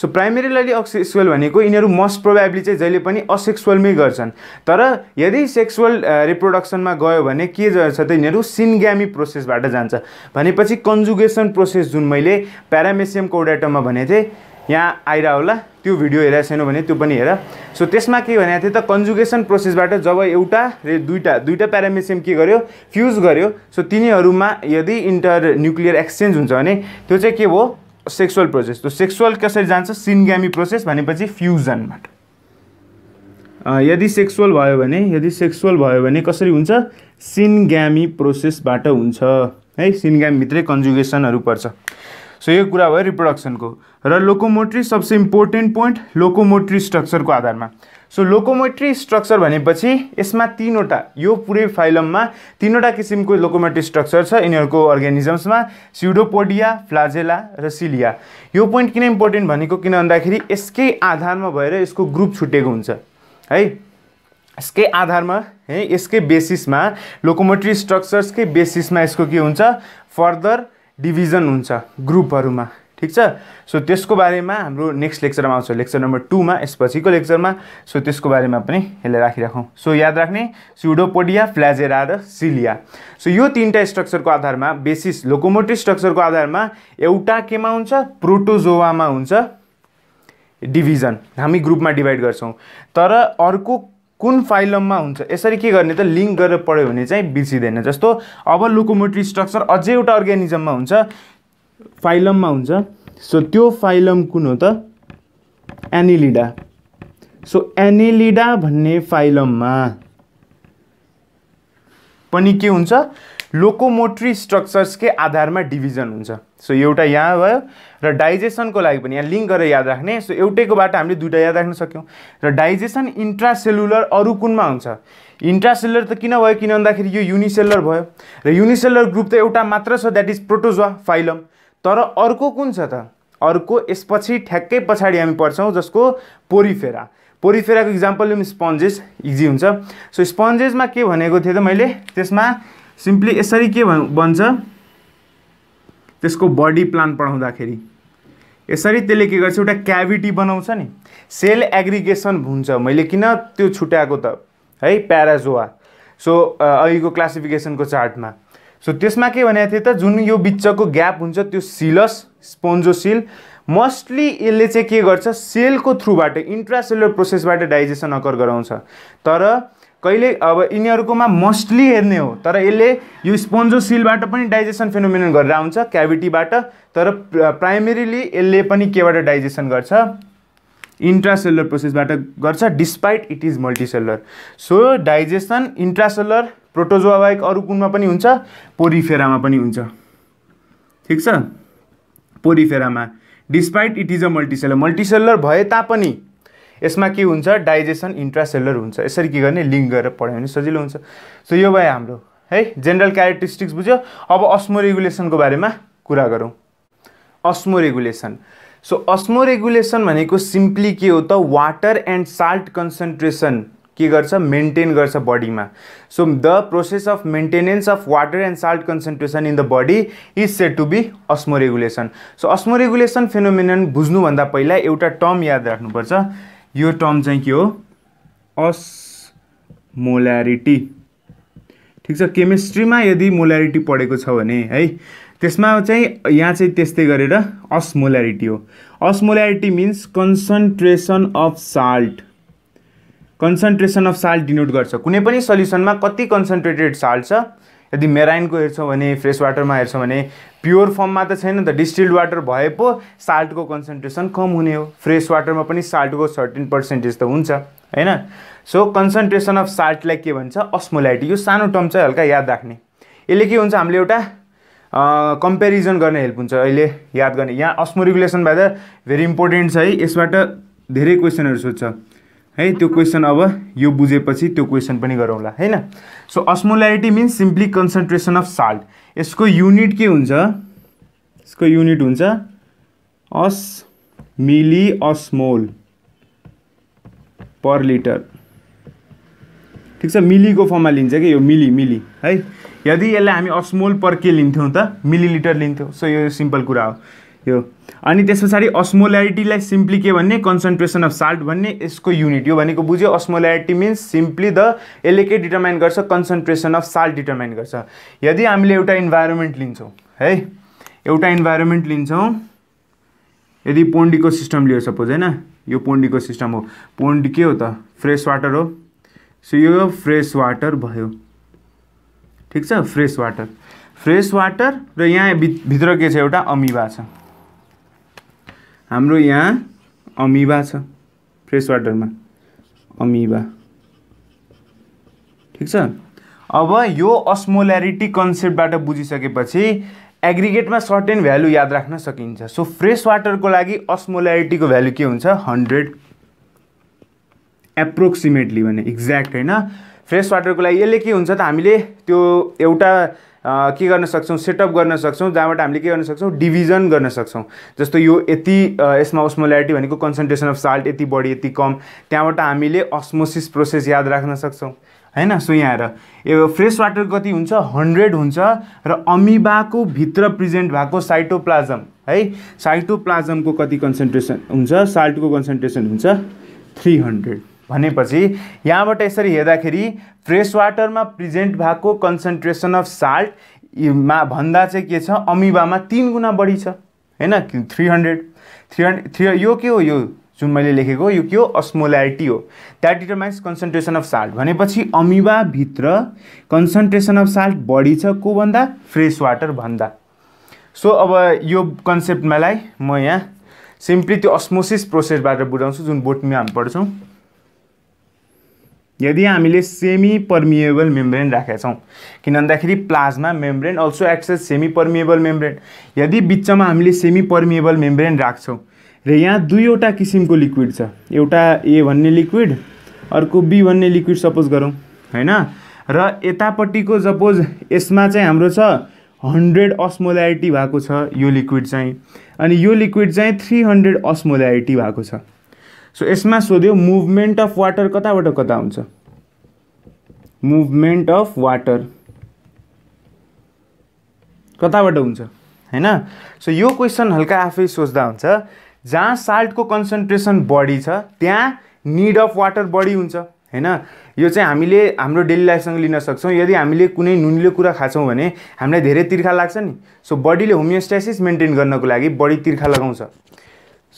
सो प्राइमेरीलाई असेक्सुअल भनेको यिनीहरू मोस्ट प्रोभाब्ली चाहिँ जहिले पनि असेक्सुअलमै गर्छन् तर यदि सेक्सुअल रिप्रोडक्सनमा गयो भने के जान्छ त यिनीहरू सिनग्यामी प्रोसेसबाट जान्छ भनेपछि कन्जुगेसन प्रोसेस जुन मैले प्यारामेसियम कोडाटममा भनेको थिएँ यहाँ आएर होला त्यो भिडियो हेरेको छैन भने त्यो पनि हेर सो त्यसमा के भनेको थिएँ त कन्जुगेसन प्रोसेसबाट जब एउटा र दुईवटा दुईवटा प्यारामेसियम के गर्यो फ्युज गर्यो सो तिनीहरूमा यदि इन्टर न्युक्लियर एक्सचेन्ज हुन्छ भने त्यो चाहिँ के हो सेक्सुअल प्रोसेस तो सेक्सुअल कसरी जान्छ सिनग्यामी प्रोसेस भनेपछि फ्युजनबाट यदि सेक्सुअल भयो भने यदि सेक्सुअल भयो भने कसरी हुन्छ सिनग्यामी प्रोसेसबाट हुन्छ है सिनग्यामीभित्रै कन्जुगेसनहरू पर्छ सो यो कुरा भयो रिप्रोडक्सनको र लोकोमोट्री सबसे इम्पोर्टेन्ट पोइन्ट लोकोमोट्री स्ट्रक्चरको आधारमा सो लोकोमोट्री स्ट्रक्चर भनेपछि यसमा तिनवटा यो पुरै फाइलममा तिनवटा किसिमको लोकोमोट्री स्ट्रक्चर छ यिनीहरूको अर्ग्यानिजम्समा स्युडोपोडिया फ्लाजेला र सिलिया यो पोइन्ट किन इम्पोर्टेन्ट भनेको किन भन्दाखेरि यसकै आधारमा भएर यसको ग्रुप छुटेको हुन्छ है यसकै आधारमा है यसकै बेसिसमा लोकोमोट्री स्ट्रक्चर्सकै बेसिसमा यसको के हुन्छ फर्दर डिभिजन हुन्छ ग्रुपहरूमा ठिक छ सो त्यसको बारेमा हाम्रो नेक्स्ट लेक्चरमा आउँछ लेक्चर नम्बर टूमा यसपछिको लेक्चरमा सो त्यसको बारेमा पनि यसलाई राखिराखौँ सो याद राख्ने सुडोपोडिया फ्ल्याजेरा र सिलिया सो यो तिनवटा स्ट्रक्चरको आधारमा बेसिस लोकोमोटिभ स्ट्रक्चरको आधारमा एउटा केमा हुन्छ प्रोटोजोवामा हुन्छ डिभिजन हामी ग्रुपमा डिभाइड गर्छौँ तर अर्को कुन फाइलममा हुन्छ यसरी के गर्ने त लिङ्क गरेर पढ्यो भने चाहिँ बिर्सिँदैन जस्तो अब लोकोमोटिभ स्ट्रक्चर अझै एउटा अर्ग्यानिजममा हुन्छ फाइलममा हुन्छ सो त्यो फाइलम कुन हो त एनिलिडा सो एनिलिडा भन्ने फाइलममा पनि के हुन्छ लोकोमोट्री स्ट्रक्चर्सकै आधारमा डिभिजन हुन्छ सो एउटा यहाँ भयो र डाइजेसनको लागि पनि यहाँ लिङ्क गरेर याद राख्ने सो एउटैकोबाट हामीले दुइटा याद राख्न सक्यौँ र डाइजेसन इन्ट्रासेलुलर अरू कुनमा हुन्छ इन्ट्रासेलुलर त किन भयो किन भन्दाखेरि यो युनिसेलुलर भयो र युनिसेलुलर ग्रुप त एउटा मात्र छ द्याट इज प्रोटोजवा फाइलम तर अर्को कुन छ त अर्को यसपछि ठ्याक्कै पछाडि हामी पढ्छौँ जसको पोरिफेरा पोरिफेराको इक्जाम्पल लिउँ स्पन्जेस इजी हुन्छ सो स्पन्जेसमा के भनेको थिएँ त मैले त्यसमा सिम्पली यसरी के बन्छ त्यसको बडी प्लान पढाउँदाखेरि यसरी त्यसले के गर्छ एउटा क्याभिटी बनाउँछ नि सेल एग्रिगेसन हुन्छ मैले किन त्यो छुट्याएको त है प्याराजोवा सो अघिको क्लासिफिकेसनको चार्टमा सो त्यसमा के भनेको थिएँ त जुन यो बिचको ग्याप हुन्छ त्यो सिलस स्पोन्जोसिल मोस्टली यसले चाहिँ के गर्छ सेलको थ्रुबाट इन्ट्रासेलुलर प्रोसेसबाट डाइजेसन अकर गराउँछ तर कहिले अब यिनीहरूकोमा मोस्टली हेर्ने हो तर यसले यो स्पोन्जोसिलबाट पनि डाइजेसन फेनोमिन गरेर आउँछ क्याभिटीबाट तर प्राइमेरीली यसले पनि केबाट डाइजेसन गर्छ इन्ट्रासेलुलर प्रोसेसबाट गर्छ despite it is multicellular so digestion intracellular protozoa बाहेक अरू कुनमा पनि हुन्छ पोरिफेरामा पनि हुन्छ ठिक छ पोरिफेरामा despite it is a multicellular multicellular भए तापनि यसमा के हुन्छ डाइजेसन इन्ट्रासेलर हुन्छ यसरी के गर्ने लिङ्क गरेर पढ्यो भने सजिलो हुन्छ सो यो भयो हाम्रो है जेनरल क्यारेक्टरिस्टिक्स बुझ्यो अब अस्मो बारेमा कुरा गरौँ अस्मो रेगुलेसन सो अस्मो भनेको सिम्पली के हो त वाटर एन्ड साल्ट कन्सन्ट्रेसन के गर्छ मेन्टेन गर्छ बडीमा so the process of maintenance of water and salt concentration in the body is said to be osmo so osmoregulation phenomenon बुझ्नुभन्दा पहिला एउटा टर्म याद राख्नुपर्छ यो टर्म चाहिँ के हो अस्मोल्यारिटी ठिक छ केमिस्ट्रीमा यदि मोल्यारिटी पढेको छ भने है त्यसमा चाहिँ यहाँ चाहिँ त्यस्तै गरेर अस्मोल्यारिटी हो osmolarity means concentration of salt concentration of salt denote गर्छ कुनै पनि सल्युसनमा कति कन्सन्ट्रेटेड साल्ट छ यदि मेराइनको हेर्छौँ भने फ्रेस वाटरमा हेर्छौँ भने प्योर फर्ममा त छैन त डिस्टिल्ड वाटर भए पो साल्टको कन्सन्ट्रेसन कम हुने हो फ्रेस वाटरमा पनि साल्टको सर्टेन पर्सेन्टेज त हुन्छ होइन सो कन्सन्ट्रेसन अफ साल्टलाई के भन्छ अस्मोलाइटी यो सानो टर्म चाहिँ हल्का याद राख्ने यसले के हुन्छ हामीले एउटा कम्पेरिजन गर्ने हेल्प हुन्छ अहिले याद गर्ने यहाँ अस्मो रेगुलेसन भए त भेरी इम्पोर्टेन्ट छ है यसबाट धेरै क्वेसनहरू सोध्छ है त्यो क्वेसन अब यो बुझेपछि त्यो क्वेसन पनि गरौँला होइन so osmolarity means simply concentration of salt यसको युनिट के हुन्छ यसको युनिट हुन्छ अस मिली अस्मोल पर लिटर ठिक छ मिलीको फर्ममा लिन्छ कि यो मिली मिली है यदि यसलाई हामी अस्मोल पर के लिन्थ्यौँ त मिली लिटर लिन्थ्यौँ सो यो सिम्पल कुरा हो यो अनि त्यस पछाडि अस्मोल्यारिटीलाई सिम्पली के भन्ने कन्सन्ट्रेसन अफ साल्ट भन्ने यसको युनिट यो भनेको बुझ्यो अस्मोल्यारिटी मिन्स सिम्पली द यसले के डिटर्माइन गर्छ कन्सन्ट्रेसन अफ साल्ट डिटर्माइन गर्छ यदि हामीले एउटा इन्भाइरोमेन्ट लिन्छौँ है एउटा इन्भाइरोमेन्ट लिन्छौँ यदि पोन्डीको सिस्टम लियो सपोज होइन यो पोन्डीको सिस्टम हो पोन्ड के हो त फ्रेस वाटर हो सो यो फ्रेस वाटर भयो ठिक छ फ्रेस वाटर फ्रेस वाटर र यहाँ भित्र के छ एउटा अमिबा छ हाम्रो यहाँ अमिबा छ फ्रेस वाटरमा अमिबा ठिक छ अब यो अस्मोल्यारिटी कन्सेप्टबाट बुझिसकेपछि एग्रिगेटमा सर्टेन भ्यालु याद राख्न सकिन्छ सो फ्रेस वाटरको लागि अस्मोल्यारिटीको भ्यालु के हुन्छ हन्ड्रेड एप्रोक्सिमेटली भने एक्ज्याक्ट होइन फ्रेस वाटरको लागि यसले के हुन्छ त हामीले त्यो एउटा के गर्न सक्छौँ सेटअप गर्न सक्छौँ जहाँबाट हामीले के गर्न सक्छौँ डिभिजन गर्न सक्छौँ जस्तो यो यति यसमा ओस्मोलारिटी भनेको कन्सन्ट्रेसन अफ साल्ट यति बढी यति कम त्यहाँबाट हामीले अस्मोसिस प्रोसेस याद राख्न सक्छौँ होइन सो यहाँ आएर यो फ्रेस वाटर कति हुन्छ हन्ड्रेड हुन्छ र अमिबाको भित्र प्रेजेन्ट भएको साइटोप्लाजम है साइटोप्लाजमको कति कन्सन्ट्रेसन हुन्छ साल्टको कन्सन्ट्रेसन हुन्छ थ्री हन्ड्रेड भनेपछि यहाँबाट यसरी हेर्दाखेरि फ्रेस वाटरमा प्रेजेन्ट भएको कन्सन्ट्रेसन अफ साल्ट मा भन्दा चाहिँ के छ अमिबामा तिन गुणा बढी छ होइन three hundred three hundred three यो के हो यो जुन मैले लेखेको यो के हो अस्मोल्यारिटी हो that determines concentration of salt भनेपछि अमिबाभित्र कन्सन्ट्रेसन अफ साल्ट बढी छ को भन्दा फ्रेस वाटर भन्दा सो अब यो कन्सेप्टमालाई म यहाँ सिम्पली त्यो अस्मोसिस प्रोसेसबाट बुझाउँछु जुन बोटमी हामी पढ्छौँ यदि हामीले सेमी पर्मिएबल मेम्ब्रेन राखेका छौँ किन भन्दाखेरि plasma membrane also acts as semi permeable membrane यदि बिचमा हामीले सेमी पर्मिएबल मेम्ब्रेन राख्छौँ र यहाँ दुईवटा किसिमको लिक्विड छ एउटा ए भन्ने लिक्विड अर्को बी भन्ने लिक्विड सपोज गरौँ होइन र यतापट्टिको सपोज यसमा चाहिँ हाम्रो छ हन्ड्रेड अस्मोल्यारिटी भएको छ यो लिक्विड चाहिँ अनि यो लिक्विड चाहिँ थ्री हन्ड्रेड अस्मोल्यारिटी भएको छ सो यसमा सोध्यो मुभमेन्ट अफ वाटर कताबाट कता हुन्छ मुभमेन्ट अफ वाटर कताबाट हुन्छ होइन सो यो क्वेसन हल्का आफै सोच्दा हुन्छ जहाँ साल्टको कन्सन्ट्रेसन बढी छ त्यहाँ निड अफ वाटर बढी हुन्छ होइन यो चाहिँ हामीले हाम्रो डेली लाइफसँग लिन सक्छौँ यदि हामीले कुनै नुनिलो कुरा खान्छौँ भने हामीलाई धेरै तिर्खा लाग्छ नि सो बडीले होमियोस्टाइसिस मेन्टेन गर्नको लागि बढी तिर्खा लगाउँछ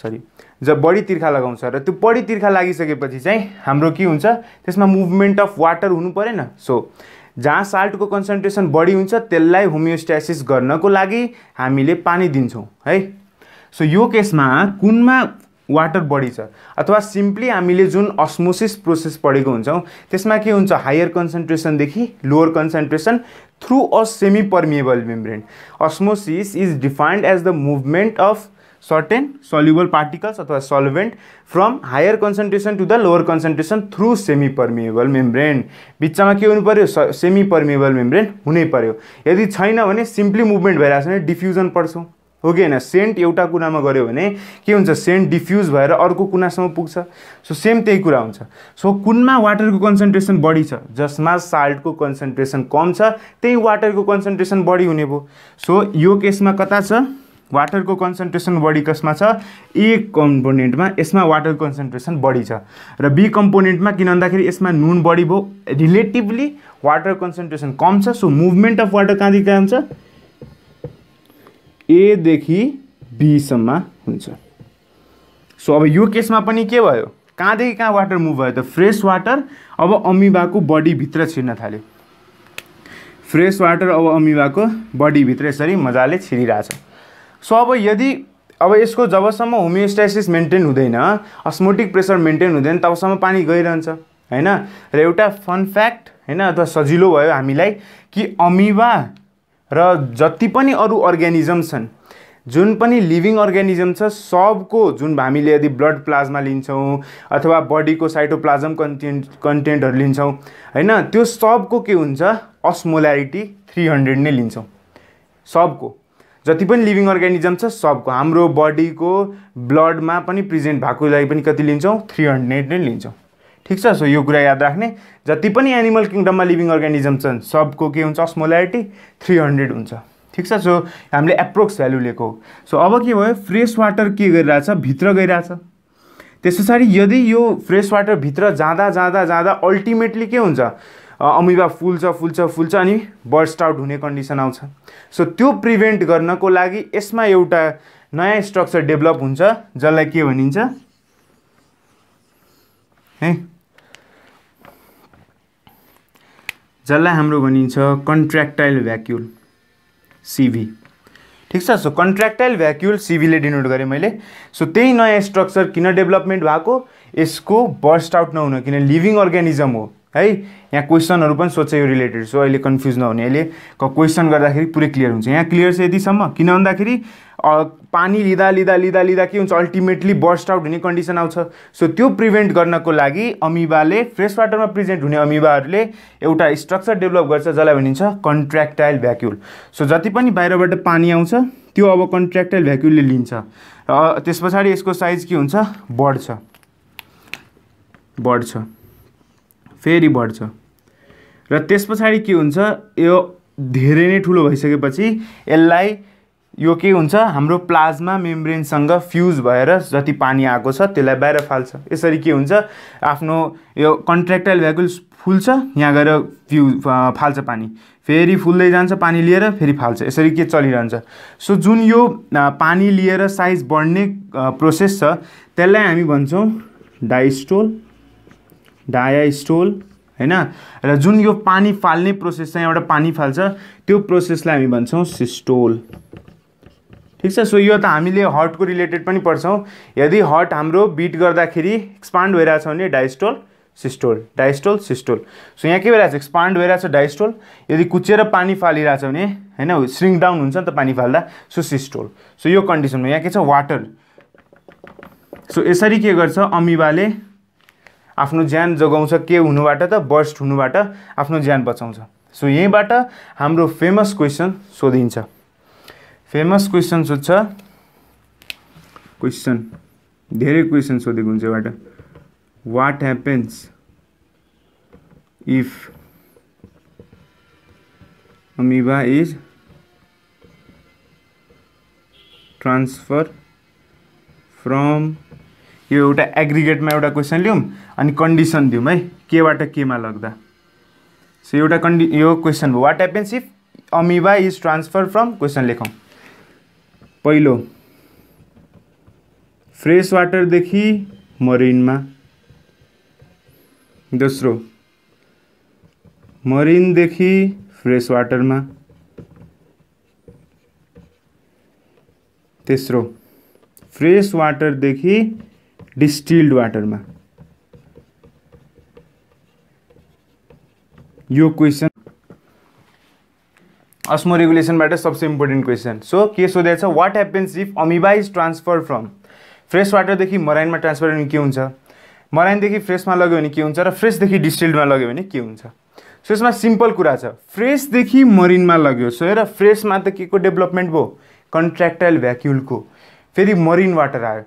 सरी जब बढी तिर्खा लगाउँछ र त्यो बढी तिर्खा लागिसकेपछि चाहिँ हाम्रो के हुन्छ त्यसमा मुभमेन्ट अफ वाटर हुनु परेन सो जहाँ साल्टको कन्सन्ट्रेसन बढी हुन्छ त्यसलाई होमियोस्ट्यासिस गर्नको लागि हामीले पानी दिन्छौँ है सो यो केसमा कुनमा वाटर बढी छ अथवा सिम्पली हामीले जुन अस्मोसिस प्रोसेस पढेको हुन्छौँ त्यसमा के हुन्छ हायर कन्सन्ट्रेसनदेखि lower concentration through a semi permeable membrane osmosis is defined as the movement of certain soluble particles अथवा solvent from higher concentration to the lower concentration through semi permeable membrane बिचमा के हुनु पऱ्यो सेमी पर्मिएबल मेम्ब्रेन हुनै पर्यो यदि छैन भने सिम्पली मुभमेन्ट भइरहेको छ भने डिफ्युजन पर्छौँ हो कि होइन सेन्ट एउटा कुनामा गऱ्यो भने के हुन्छ सेन्ट डिफ्युज भएर अर्को कुनासम्म पुग्छ सो सेम त्यही कुरा हुन्छ सो कुनमा वाटरको कन्सन्ट्रेसन बढी छ जसमा साल्टको कन्सन्ट्रेसन कम छ त्यही वाटरको कन्सन्ट्रेसन बढी हुने भयो सो यो केसमा कता छ वाटरको कन्सन्ट्रेसन बढी कसमा छ ए e कम्पोनेन्टमा यसमा वाटर कन्सन्ट्रेसन बढी छ र बी कम्पोनेन्टमा किन भन्दाखेरि यसमा नुन बढी भयो रिलेटिभली वाटर कन्सन्ट्रेसन कम छ सो मुभमेन्ट अफ वाटर कहाँदेखि कहाँ हुन्छ एदेखि बीसम्म हुन्छ सो अब यो केसमा पनि के भयो कहाँदेखि कहाँ वाटर मुभ भयो त फ्रेस वाटर अब अमिबाको बडीभित्र छिर्न थाल्यो फ्रेस वाटर अब अमिबाको बडीभित्र यसरी मजाले छिरिरहेछ सो अब यदि अब यसको जबसम्म होमियोस्टाइसिस मेन्टेन हुँदैन अस्मोटिक प्रेसर मेन्टेन हुँदैन तबसम्म पानी गइरहन्छ होइन र एउटा फन फ्याक्ट होइन अथवा सजिलो भयो हामीलाई कि अमिबा र जति पनि अरू अर्ग्यानिजम छन् जुन पनि लिभिङ अर्ग्यानिजम छ सबको जुन हामीले यदि ब्लड प्लाज्मा लिन्छौँ अथवा बडीको साइटोप्लाज्म कन्टेन्ट कन्टेन्टहरू लिन्छौँ होइन त्यो सबको के हुन्छ अस्मोल्यारिटी थ्री हन्ड्रेड नै लिन्छौँ सबको जति पनि लिभिङ अर्ग्यानिजम छ सबको हाम्रो बडीको ब्लडमा पनि प्रेजेन्ट भएको लागि पनि कति लिन्छौँ थ्री हन्ड्रेड नै लिन्छौँ ठिक छ सो यो कुरा याद राख्ने जति पनि एनिमल किङडममा लिभिङ अर्ग्यानिजम छन् सबको के हुन्छ अस्मोल्यारिटी थ्री हन्ड्रेड हुन्छ ठिक छ सो हामीले एप्रोक्स भ्यालु लिएको हो सो अब के भयो फ्रेस वाटर के गरिरहेछ भित्र गइरहेछ त्यस पछाडि यदि यो फ्रेस भित्र जाँदा जाँदा जाँदा अल्टिमेटली के हुन्छ अमिबा फुल्छ फुल्छ फुल्छ अनि बर्स्ट आउट हुने कन्डिसन आउँछ सो त्यो प्रिभेन्ट गर्नको लागि यसमा एउटा नयाँ स्ट्रक्चर डेभलप हुन्छ जसलाई के भनिन्छ है जसलाई हाम्रो भनिन्छ कन्ट्र्याक्टाइल भ्याक्युल सिभी ठिक छ सो कन्ट्र्याक्टाइल भ्याक्युल सिभीले डिनोट गरेँ मैले सो त्यही नयाँ स्ट्रक्चर किन डेभलपमेन्ट भएको यसको बर्स्ट आउट नहुन किन लिभिङ अर्ग्यानिजम हो है यहाँ क्वेसनहरू पनि सोध्छ यो रिलेटेड सो अहिले कन्फ्युज नहुने अहिले क्वेसन गर्दाखेरि पुरै क्लियर हुन्छ यहाँ क्लियर छ यतिसम्म किन भन्दाखेरि पानी लिँदा लिँदा लिँदा लिँदा के हुन्छ अल्टिमेटली बर्स्ट आउट हुने कन्डिसन आउँछ सो त्यो प्रिभेन्ट गर्नको लागि अमिबाले फ्रेस वाटरमा प्रेजेन्ट हुने अमिबाहरूले एउटा स्ट्रक्चर डेभलप गर्छ जसलाई भनिन्छ कन्ट्र्याक्टाइल भ्याक्युल सो जति पनि बाहिरबाट पानी आउँछ त्यो अब कन्ट्र्याक्टाइल भ्याक्युलले लिन्छ र त्यस पछाडि यसको साइज के हुन्छ बढ्छ बढ्छ फेरि बढ्छ र त्यस पछाडि के हुन्छ यो धेरै नै ठुलो भइसकेपछि यसलाई यो के हुन्छ हाम्रो प्लाज्मा मेम्ब्रेनसँग फ्युज भएर जति पानी आएको छ त्यसलाई बाहिर फाल्छ यसरी के हुन्छ आफ्नो यो कन्ट्र्याक्टाइल भ्याकुल फुल्छ यहाँ गएर फ्यु फाल्छ पानी फेरि फुल्दै जान्छ पानी लिएर फेरि फाल्छ यसरी के चलिरहन्छ सो जुन यो पानी लिएर साइज बढ्ने प्रोसेस छ त्यसलाई हामी भन्छौँ डाइस्टोल डाया स्टोल होइन र जुन यो पानी फाल्ने प्रोसेस चाहिँ एउटा पानी फाल्छ त्यो प्रोसेसलाई हामी भन्छौँ सिस्टोल ठिक छ सो यो त हामीले हर्टको रिलेटेड पनि पढ्छौँ यदि हर्ट हाम्रो बिट गर्दाखेरि एक्सपान्ड भइरहेछ भने diastole systole diastole systole so यहाँ के भइरहेछ एक्सपान्ड भइरहेछ डायस्टोल यदि कुचेर पानी फालिरहेछ भने होइन स्रिङ डाउन हुन्छ नि त पानी फाल्दा सो सिस्टोल सो यो कन्डिसनमा यहाँ के छ वाटर सो यसरी के गर्छ अमिबाले आफ्नो ज्यान जोगाउँछ के हुनुबाट त बर्स्ट हुनुबाट आफ्नो ज्यान बचाउँछ सो यहीँबाट हाम्रो फेमस क्वेसन सोधिन्छ फेमस क्वेसन सोध्छ क्वेसन धेरै क्वेसन सोधेको हुन्छ एउटा what happens if amoeba is transfer from यो एउटा एग्रिगेटमा एउटा क्वेसन लिउँ अनि कन्डिसन दिउँ है केबाट केमा लग्दा सो एउटा कन्डि यो क्वेसन भयो what happens if amoeba is transfer from question लेखौँ पहिलो फ्रेस वाटरदेखि मरिनमा दोस्रो मरिनदेखि फ्रेस वाटरमा तेस्रो फ्रेस वाटरदेखि डिस्टिल्ड वाटरमा यो क्वेसन अस्मो रेगुलेसनबाट सबसे इम्पोर्टेन्ट क्वेसन सो के सोधेको छ what happens if amoeba is transfer from fresh वाटरदेखि मराइनमा ट्रान्सफर गर्ने के हुन्छ मराइनदेखि फ्रेसमा लग्यो भने के हुन्छ र फ्रेसदेखि डिस्टिल्डमा लग्यो भने के हुन्छ सो यसमा सिम्पल कुरा छ फ्रेसदेखि मरिनमा लग्यो सो हेर फ्रेसमा त के को डेभलपमेन्ट भयो कन्ट्र्याक्टाइल भ्याक्युलको फेरि मरिन वाटर आयो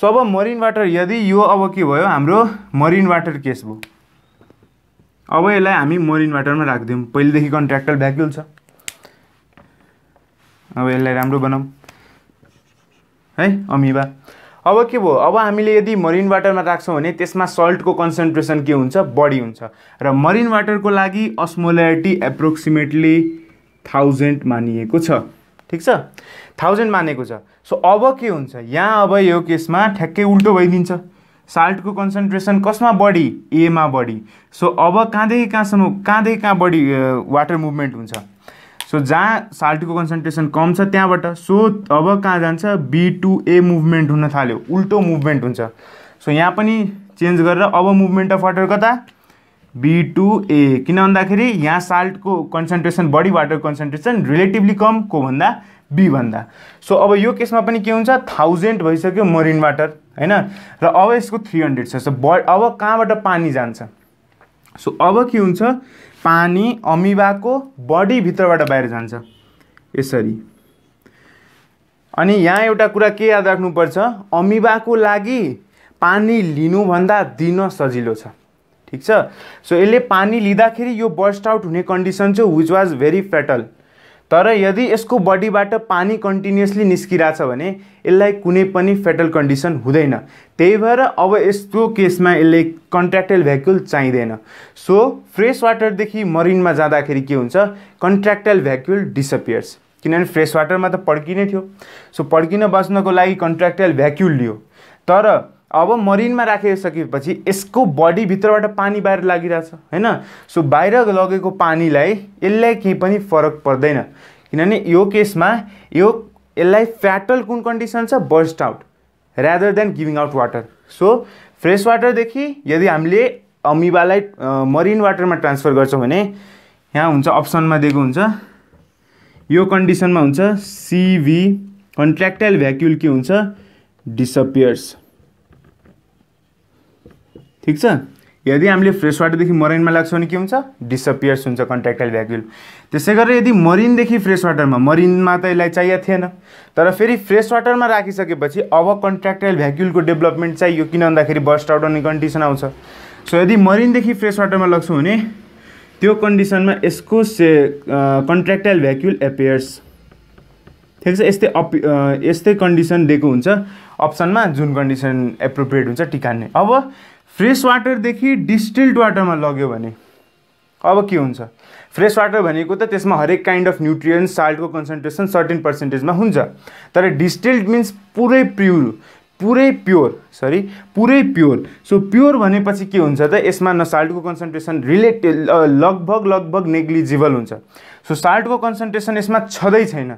सो अब मरिन वाटर यदि यो अब के भयो हाम्रो मरिन वाटर केस भयो अब यसलाई हामी मरिन वाटरमा राखिदिउँ पहिलेदेखि कन्ट्र्याक्टर भ्याक्युल छ अब यसलाई राम्रो बनाऊँ है अमिबा अब के भयो अब हामीले यदि मरिन वाटरमा राख्छौँ भने त्यसमा सल्टको कन्सन्ट्रेसन के हुन्छ बढी हुन्छ र मरिन वाटरको लागि अस्मोल्यारिटी एप्रोक्सिमेटली थाउजन्ड मानिएको छ ठिक छ थाउजन्ड मानेको छ सो अब के हुन्छ यहाँ अब यो केसमा ठ्याक्कै उल्टो भइदिन्छ साल्टको कन्सन्ट्रेसन कसमा बढी एमा बढी सो अब कहाँदेखि कहाँसम्म कहाँदेखि कहाँ बढी वाटर मुभमेन्ट हुन्छ सो जहाँ साल्टको कन्सन्ट्रेसन कम छ त्यहाँबाट सो अब कहाँ जान्छ बी टु ए मुभमेन्ट हुन थाल्यो उल्टो मुभमेन्ट हुन्छ सो यहाँ पनि चेन्ज गरेर अब मुभमेन्ट अफ वाटर कता बी टु ए किन भन्दाखेरि यहाँ साल्टको कन्सन्ट्रेसन बढी वाटर कन्सन्ट्रेसन रिलेटिभली कमको भन्दा बीभन्दा सो अब यो केसमा पनि के हुन्छ थाउजन्ड भइसक्यो मरिन वाटर होइन र अब यसको थ्री हन्ड्रेड छ सो अब कहाँबाट पानी जान्छ सो अब के हुन्छ पानी अमिबाको बडीभित्रबाट बाहिर जान्छ यसरी अनि यहाँ एउटा कुरा के याद राख्नुपर्छ अमिबाको लागि पानी लिनुभन्दा दिन सजिलो छ ठिक छ सो यसले पानी लिँदाखेरि यो बर्स्ट आउट हुने कन्डिसन चाहिँ विच वाज भेरी फेटल तर यदि यसको बडीबाट पानी कन्टिन्युसली निस्किरहेछ भने यसलाई कुनै पनि फेटल कन्डिसन हुँदैन त्यही भएर अब यस्तो केसमा यसले कन्ट्र्याक्टाइल भ्याक्युल चाहिँदैन सो फ्रेस वाटरदेखि मरिनमा जाँदाखेरि के हुन्छ कन्ट्र्याक्टाइल भ्याक्युल डिसपियर्स किनभने फ्रेस वाटरमा त पड्किने थियो सो पड्किन बस्नको लागि कन्ट्र्याक्टाइल भ्याक्युल लियो तर अब मरिनमा राखिसकेपछि यसको बडीभित्रबाट पानी बाहिर लागिरहेछ होइन सो बाहिर लगेको पानीलाई यसलाई केही पनि फरक पर्दैन किनभने यो केसमा यो यसलाई फ्याटल कुन कन्डिसन छ burst out rather than giving out water so fresh वाटरदेखि यदि हामीले अमिबालाई मरिन वाटरमा ट्रान्सफर गर्छौँ भने यहाँ हुन्छ अप्सनमा दिएको हुन्छ यो कन्डिसनमा हुन्छ सिभी कन्ट्र्याक्टाइल भ्याक्युल के हुन्छ डिसअपियर्स ठिक छ यदि हामीले फ्रेस वाटरदेखि मरिनमा लाग्छौँ भने के हुन्छ डिसअपियर्स हुन्छ कन्ट्याक्टाइल भ्याक्युल त्यसै गरेर यदि मरिनदेखि फ्रेस वाटरमा मरिनमा त यसलाई चाहिएको थिएन तर फेरि फ्रेस वाटरमा राखिसकेपछि अब कन्ट्राक्टाइल भ्याक्युलको डेभलपमेन्ट चाहियो किन भन्दाखेरि बस्ट आउट हुने कन्डिसन आउँछ सो यदि मरिनदेखि फ्रेस वाटरमा लग्छौँ भने त्यो कन्डिसनमा यसको से कन्ट्राक्टाइल भ्याक्युल एपियर्स ठिक छ यस्तै अप यस्तै कन्डिसन दिएको हुन्छ अप्सनमा जुन कन्डिसन एप्रोप्रिएट हुन्छ टिकान्ने अब फ्रेस वाटरदेखि डिस्टिल्ड वाटरमा लग्यो भने अब के हुन्छ फ्रेस वाटर भनेको त त्यसमा हरेक काइन्ड अफ न्युट्रियन्स साल्टको कन्सन्ट्रेसन सर्टिन पर्सेन्टेजमा हुन्छ तर डिस्टिल्ड मिन्स पुरै प्युर पुरै प्योर सरी पुरै प्योर सो प्योर भनेपछि के हुन्छ त यसमा न साल्टको कन्सन्ट्रेसन रिलेटेड लगभग लगभग नेग्लिजिबल हुन्छ सो साल्टको कन्सन्ट्रेसन यसमा छँदै छैन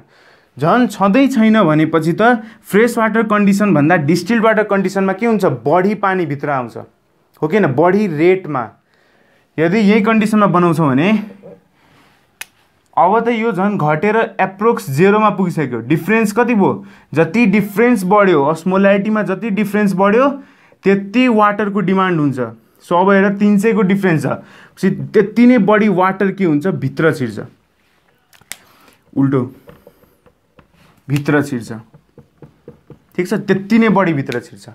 झन् छँदै छैन भनेपछि त फ्रेस वाटर कन्डिसनभन्दा डिस्टिल्ड वाटर कन्डिसनमा के हुन्छ बढी पानीभित्र आउँछ हो किन बढी रेटमा यदि यही कन्डिसनमा बनाउँछौँ भने अब त यो झन् घटेर एप्रोक्स जेरोमा पुगिसक्यो डिफ्रेन्स कति भयो जति डिफ्रेन्स बढ्यो अस्मोलाइटीमा जति डिफ्रेन्स बढ्यो त्यति वाटरको डिमान्ड हुन्छ सो अब हेर तिन सयको डिफ्रेन्स छ पछि त्यति नै बढी वाटर के हुन्छ भित्र छिर्छ उल्टो भित्र छिर्छ ठिक छ त्यति नै बढी भित्र छिर्छ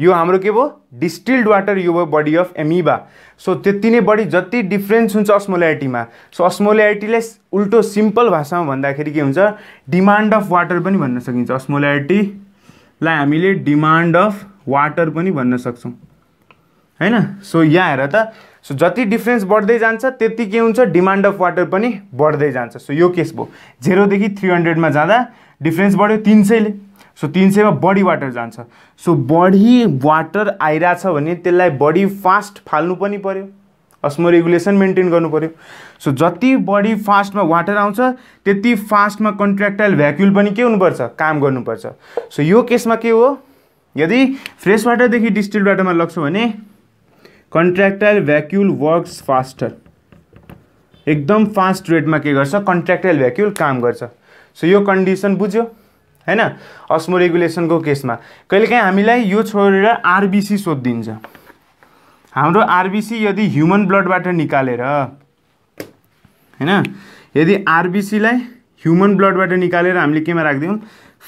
यो हाम्रो के भयो डिस्टिल्ड वाटर यो भयो बडी अफ एमिबा सो त्यति नै बढी जति डिफ्रेन्स हुन्छ अस्मोल्यारिटीमा सो अस्मोल्यारिटीलाई उल्टो सिम्पल भाषामा भन्दाखेरि के हुन्छ डिमान्ड अफ वाटर पनि भन्न सकिन्छ अस्मोल्यारिटीलाई हामीले डिमान्ड अफ वाटर पनि भन्न सक्छौँ होइन सो यहाँ हेर त सो जति डिफ्रेन्स बढ्दै जान्छ त्यति के हुन्छ डिमान्ड अफ वाटर पनि बढ्दै जान्छ सो यो केस भयो जेरोदेखि थ्री हन्ड्रेडमा जाँदा डिफ्रेन्स बढ्यो तिन सयले सो तिन सयमा बडी वाटर जान्छ सो बडी वाटर आइरहेछ भने त्यसलाई बडी फास्ट फाल्नु पनि पऱ्यो अस्मो रेगुलेसन मेन्टेन गर्नु पऱ्यो सो जति बडी फास्टमा वाटर आउँछ त्यति फास्टमा कन्ट्र्याक्टाइल भ्याक्युल पनि के हुनुपर्छ काम गर्नुपर्छ सो यो केसमा के हो यदि फ्रेस वाटरदेखि डिस्टिल्ड वाटरमा लग्छौँ भने कन्ट्र्याक्टाइल भ्याक्युल वर्क्स फास्टर एकदम फास्ट रेटमा के गर्छ कन्ट्र्याक्टाइल भ्याक्युल काम गर्छ सो यो कन्डिसन बुझ्यो होइन अस्मो रेगुलेसनको केसमा कहिलेकाहीँ हामीलाई यो छोडेर आरबिसी सोधिदिन्छ हाम्रो आरबिसी यदि ह्युमन ब्लडबाट निकालेर होइन यदि आरबिसीलाई ह्युमन ब्लडबाट निकालेर हामीले केमा राखिदिउँ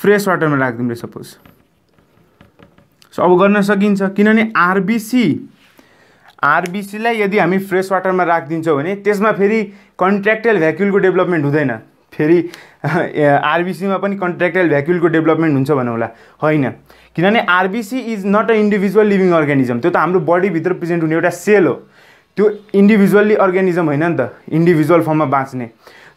फ्रेस वाटरमा राखिदिउँ रे सपोज सो अब गर्न सकिन्छ किनभने आरबिसी आरबिसीलाई यदि हामी फ्रेस वाटरमा राखिदिन्छौँ भने त्यसमा फेरि कन्ट्र्याक्टल भ्याक्युलको डेभलपमेन्ट हुँदैन फेरि आरबिसीमा पनि कन्ट्राक्टाइल भ्याक्युलको डेभलपमेन्ट हुन्छ भनौँ होला होइन किनभने RBC is not a individual living organism त्यो त हाम्रो बडीभित्र प्रेजेन्ट हुने एउटा सेल हो त्यो इन्डिभिजुअल्ली अर्ग्यानिजम होइन नि त इन्डिभिजुअल फर्ममा बाँच्ने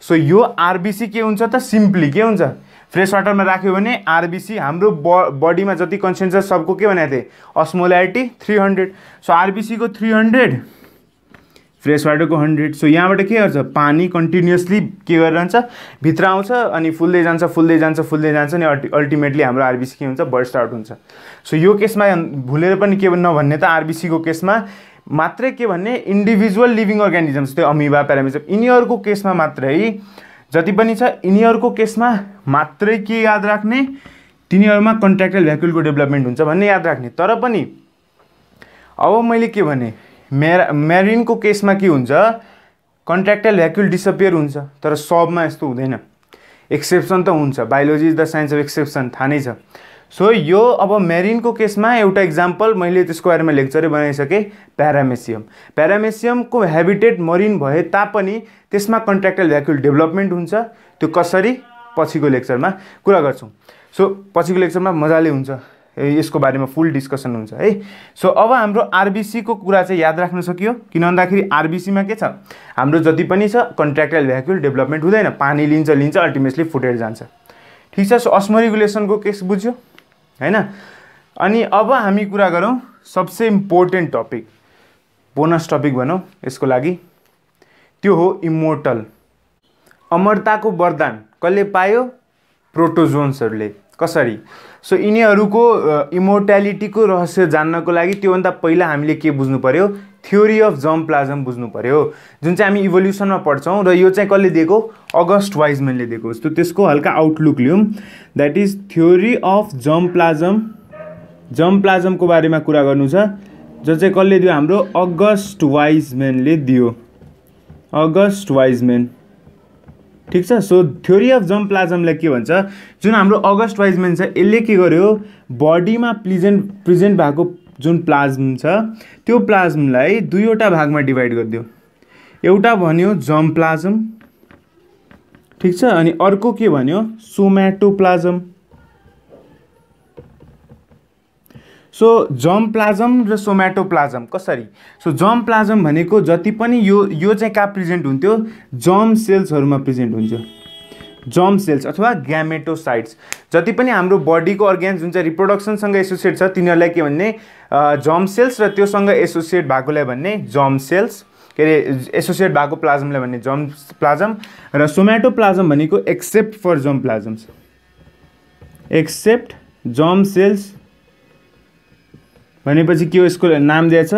सो यो आरबिसी के हुन्छ त सिम्पली के हुन्छ फ्रेस वाटरमा राख्यो भने आरबिसी हाम्रो ब बडीमा जति कन्सेन्ट छ सबको के भनेको थिएँ अस्मोल्यारिटी थ्री हन्ड्रेड सो आरबिसीको थ्री हन्ड्रेड फ्रेस वाटरको हन्ड्रेड सो यहाँबाट के गर्छ पानी कन्टिन्युसली के गरिरहन्छ भित्र आउँछ अनि फुल्दै जान्छ फुल्दै जान्छ फुल्दै जान्छ अनि अल्टि अल्टिमेटली हाम्रो आरबिसी के हुन्छ बर्स्ट आउट हुन्छ सो यो केसमा भुलेर पनि के नभन्ने त आरबिसीको केसमा मात्रै के भन्ने इन्डिभिजुअल लिभिङ अर्ग्यानिजम त्यो अमिबा प्यारामिजम यिनीहरूको केसमा मात्रै जति पनि छ यिनीहरूको केसमा मात्रै के याद राख्ने तिनीहरूमा कन्ट्राक्टल भ्याक्युलको डेभलपमेन्ट हुन्छ भन्ने याद राख्ने तर पनि अब मैले के भने मेरा मेरिनको केसमा के हुन्छ कन्ट्र्याक्टाइल भ्याक्युल डिसपियर हुन्छ तर सबमा यस्तो हुँदैन एक्सेप्सन त हुन्छ biology is the science of exception थाहा नै छ सो यो अब मेरिनको केसमा एउटा इक्जाम्पल मैले त्यसको बारेमा लेक्चरै बनाइसकेँ प्यारामेसियम प्यारामेसियमको हेबिटेट मरिन भए तापनि त्यसमा कन्ट्राक्टल भ्याक्युल डेभलपमेन्ट हुन्छ त्यो कसरी पछिको लेक्चरमा कुरा गर्छौँ सो पछिको लेक्चरमा मजाले हुन्छ यसको बारेमा फुल डिस्कसन हुन्छ है सो अब हाम्रो आरबिसीको कुरा चाहिँ याद राख्न सकियो किन भन्दाखेरि आरबिसीमा के छ हाम्रो जति पनि छ कन्ट्र्याक्टल भ्याक्युल डेभलपमेन्ट हुँदैन पानी लिन्छ लिन्छ अल्टिमेटली फुटेर जान्छ ठिक छ सो अस्म रेगुलेसनको केस बुझ्यो होइन अनि अब हामी कुरा गरौँ सबसे इम्पोर्टेन्ट टपिक बोनस टपिक भनौँ यसको लागि त्यो हो इमोर्टल अमरताको वरदान कसले पायो प्रोटोजोन्सहरूले कसरी सो यिनीहरूको इमोर्ट्यालिटीको रहस्य जान्नको लागि त्योभन्दा पहिला हामीले के बुझ्नु पऱ्यो थ्योरी अफ जम प्लाजम बुझ्नु पऱ्यो जुन चाहिँ हामी इभोल्युसनमा पढ्छौँ र यो चाहिँ कसले दिएको अगस्ट वाइजमेनले दिएको जस्तो त्यसको हल्का आउटलुक लियौँ that is theory of germ plasm germ प्लाजमको बारेमा कुरा गर्नु छ जो चाहिँ कसले दियो हाम्रो अगस्ट वाइजम्यानले दियो अगस्ट वाइजम्यान ठिक छ सो थ्योरी अफ जम्प प्लाजमलाई के भन्छ जुन हाम्रो अगस्ट वाइजमेन छ यसले के गर्यो बडीमा प्लिजेन्ट प्रिजेन्ट भएको जुन प्लाज्म छ त्यो प्लाज्मलाई दुईवटा भागमा डिभाइड गरिदियो एउटा भन्यो जम्प प्लाज्म ठिक छ अनि अर्को के भन्यो somatoplasm so germ plasm र प्लाजम कसरी सो जम प्लाजम भनेको जति पनि यो यो चाहिँ कहाँ प्रेजेन्ट हुन्थ्यो जम सेल्सहरूमा प्रेजेन्ट हुन्थ्यो जम सेल्स अथवा ग्यामेटोसाइट्स जति पनि हाम्रो बडीको अर्ग्यान्स जुन चाहिँ रिप्रोडक्सनसँग एसोसिएट छ तिनीहरूलाई के भन्ने जम सेल्स र त्योसँग एसोसिएट भएकोलाई भन्ने जम सेल्स के अरे एसोसिएट भएको प्लाजमलाई भन्ने जम प्लाजम र सोम्याटो प्लाजम भनेको except for germ plasms accept जम सेल्स भनेपछि के हो यसको नाम दिएछ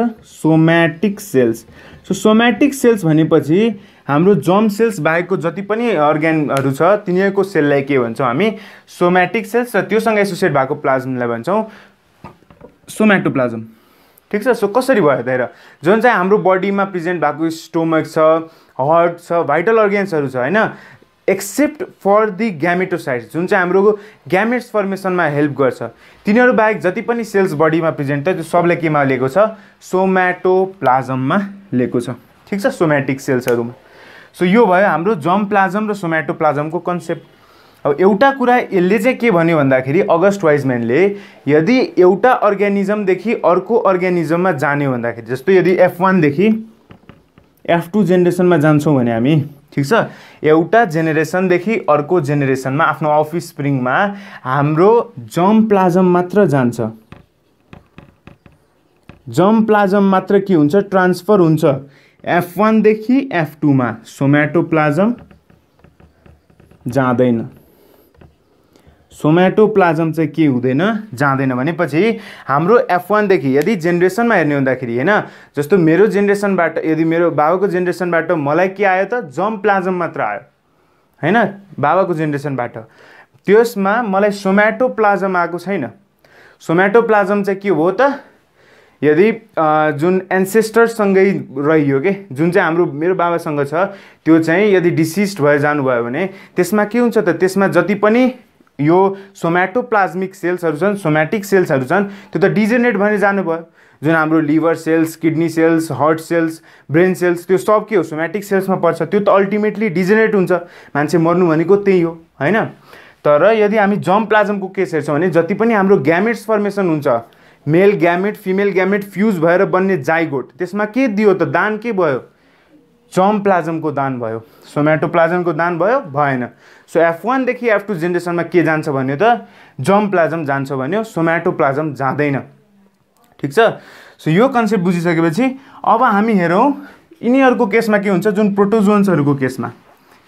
somatic cells so somatic cells भनेपछि हाम्रो जम सेल्स बाहेकको जति पनि अर्ग्यानहरू छ तिनीहरूको सेललाई के भन्छौँ हामी सोम्याटिक सेल्स र त्योसँग एसोसिएट भएको प्लाज्मलाई भन्छौँ सोम्याटोप्लाज्म ठिक छ सो कसरी भयो त जुन चाहिँ हाम्रो बडीमा प्रेजेन्ट भएको स्टोमक छ हर्ट छ भाइटल अर्ग्यान्सहरू छ होइन एक्सेप्ट फर दि ग्यामेटोसाइट्स जुन चाहिँ हाम्रो ग्यामेट्स फर्मेसनमा हेल्प गर्छ तिनीहरू बाहेक जति पनि सेल्स बडीमा प्रेजेन्ट छ त्यो सबलाई केमा लिएको छ सोम्याटो प्लाजममा लिएको छ ठिक छ सोम्याटिक सेल्सहरूमा सो यो भयो हाम्रो जम प्लाजम र सोम्याटो प्लाजमको कन्सेप्ट अब एउटा कुरा यसले चाहिँ के भन्यो भन्दाखेरि अगस्ट वाइजम्यानले यदि एउटा अर्ग्यानिजमदेखि अर्को अर्ग्यानिजममा जाने भन्दाखेरि जस्तो यदि एफ वानदेखि एफ टू जेनेरेसनमा जान्छौँ भने हामी ठिक छ एउटा जेनेरेसनदेखि अर्को जेनेरेसनमा आफ्नो अफिस स्प्रिङमा हाम्रो जम प्लाजम मात्र जान्छ जम प्लाजम मात्र के हुन्छ ट्रान्सफर हुन्छ एफ वानदेखि एफ टूमा सोम्याटो प्लाजम जाँदैन प्लाजम चाहिँ के हुँदैन जाँदैन भनेपछि हाम्रो एफ वानदेखि यदि जेनेरेसनमा हेर्ने हुँदाखेरि होइन जस्तो मेरो जेनेरेसनबाट यदि मेरो बाबाको जेनेरेसनबाट मलाई के आयो त जम प्लाजम मात्र आयो होइन बाबाको जेनेरेसनबाट त्यसमा मलाई प्लाजम आएको छैन प्लाजम चाहिँ के हो त यदि जुन एन्सेस्टरसँगै रहियो के जुन चाहिँ हाम्रो मेरो बाबासँग छ त्यो चाहिँ यदि डिसिस्ड भएर जानुभयो भने त्यसमा के हुन्छ त त्यसमा जति पनि यो सोम्याटोप्लाज्मिक सेल्सहरू छन् सोम्याटिक सेल्सहरू छन् त्यो त डिजेनेट भएर जानुभयो जुन हाम्रो liver cells kidney cells heart cells brain cells त्यो सब के हो सोम्याटिक सेल्समा पर्छ त्यो त अल्टिमेटली डिजेनेट हुन्छ मान्छे मर्नु भनेको त्यही हो होइन तर यदि हामी जम प्लाजमको केस हेर्छौँ भने जति पनि हाम्रो ग्यामेट्स फर्मेसन हुन्छ male gamete female gamete fuse भएर बन्ने जाइगोट त्यसमा के दियो त दान के भयो चम प्लाजमको दान भयो को दान भयो भएन सो एफ वानदेखि एफ टू जेनेरेसनमा के जान्छ भन्यो त जम प्लाजम जान्छ भन्यो प्लाजम जाँदैन ठिक छ सो यो कन्सेप्ट बुझिसकेपछि अब हामी हेरौँ यिनीहरूको केसमा के हुन्छ जुन प्रोटोजोन्सहरूको केसमा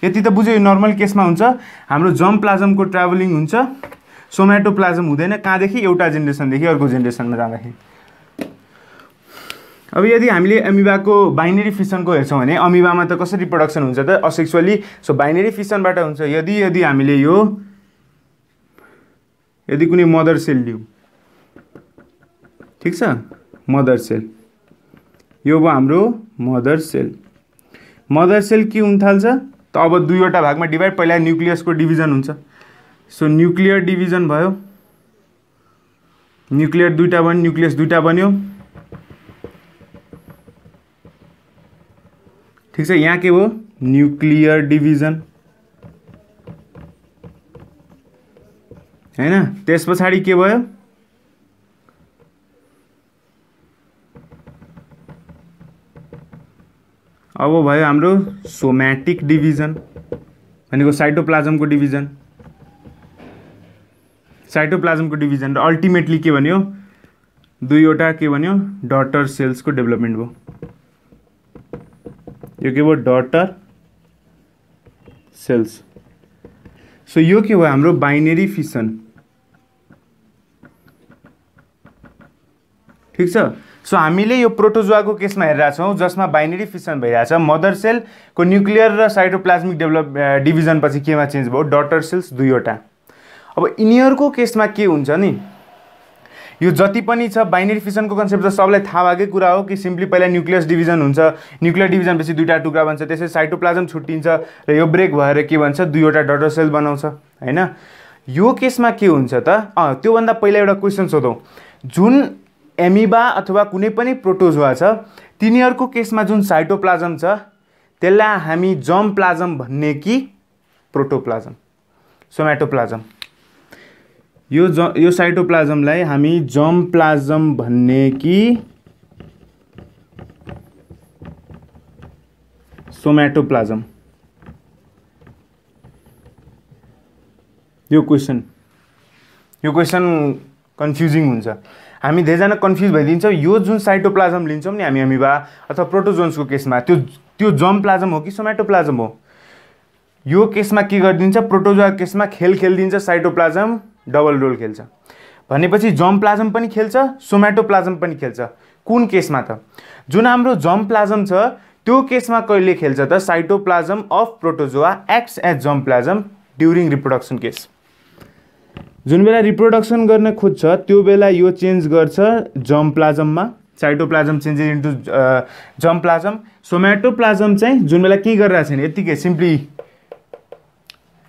यति त बुझ्यो यो नर्मल केसमा हुन्छ हाम्रो जम प्लाजमको ट्राभलिङ हुन्छ प्लाजम हुँदैन कहाँदेखि एउटा जेनेरेसनदेखि अर्को जेनेरेसनमा जाँदाखेरि अब यदि हामीले अमिबाको बाइनेरी फिसनको हेर्छौँ भने अमिबामा त कसरी प्रडक्सन हुन्छ त असेक्सुअली सो बाइनेरी फिसनबाट हुन्छ यदि यदि हामीले यो यदि कुनै मदर सेल लिउँ ठिक छ मदर सेल यो भयो हाम्रो मदर सेल मदर सेल के हुन थाल्छ त अब दुईवटा भागमा डिभाइड पहिला न्युक्लियसको डिभिजन हुन्छ सो न्युक्लियर डिभिजन भयो न्युक्लियर दुईवटा बन्यो न्युक्लियस दुईवटा बन्यो ठिक छ यहाँ के भयो न्युक्लियर डिभिजन होइन त्यस पछाडि के भयो अब भयो हाम्रो सोम्याटिक डिभिजन भनेको साइटोप्लाजमको डिभिजन साइटोप्लाजमको डिभिजन र अल्टिमेटली के भन्यो दुईवटा के भन्यो डटर सेल्सको डेभलपमेन्ट भयो यो के भयो डटर सेल्स सो यो के भयो हाम्रो बाइनेरी फिसन ठिक छ सो हामीले यो प्रोटोजुवाको केसमा छौँ जसमा बाइनेरी फिसन भइरहेछ मदर सेलको न्युक्लियर र साइटोप्लाज्मिक डेभलप डिभिजनपछि केमा चेन्ज भयो डटर सेल्स दुईवटा अब यिनीहरूको केसमा के हुन्छ नि यो जति पनि छ बाइनेरी फिसनको कन्सेप्ट त सबलाई थाहा भएकै कुरा हो कि सिम्पली पहिला न्युक्लियस डिभिजन हुन्छ न्युक्लियर पछि दुईवटा टुक्रा बन्छ त्यसै साइटोप्लाजम छुट्टिन्छ र यो ब्रेक भएर के भन्छ दुईवटा डटर सेल बनाउँछ होइन यो केसमा के हुन्छ त त्योभन्दा पहिला एउटा क्वेसन सोधौँ जुन एमिबा अथवा कुनै पनि प्रोटोजुवा छ तिनीहरूको केसमा जुन साइटोप्लाजम छ त्यसलाई हामी जम प्लाजम भन्ने कि प्रोटोप्लाजम सोमेटोप्लाजम यो ज यो साइटोप्लाजमलाई हामी जम प्लाजम भन्ने कि सोम्याटोप्लाजम यो क्वेसन यो क्वेसन कन्फ्युजिङ हुन्छ हामी धेरैजना कन्फ्युज भइदिन्छौँ यो जुन साइटोप्लाजम लिन्छौँ नि हामी हामी बा अथवा प्रोटोजोन्सको केसमा त्यो त्यो जम प्लाजम हो कि सोम्याटोप्लाजम हो यो केसमा के गरिदिन्छ प्रोटोजोआको केसमा खेल खेलिदिन्छ साइटोप्लाजम डबल रोल खेल्छ भनेपछि जम्प प्लाजम पनि खेल्छ सोम्याटो प्लाजम पनि खेल्छ कुन केसमा त जुन हाम्रो जम्प प्लाजम छ त्यो केसमा कहिले खेल्छ त cytoplasm of protozoa acts as जम्प प्लाजम ड्युरिङ रिप्रोडक्सन केस जुन बेला रिप्रोडक्सन गर्न खोज्छ त्यो बेला यो चेन्ज गर्छ जम्प प्लाजममा साइटोप्लाजम चेन्जेस इन्टु जम्प प्लाजम सोम्याटोप्लाजम चाहिँ जुन बेला के गरिरहेको छैन यत्तिकै सिम्पली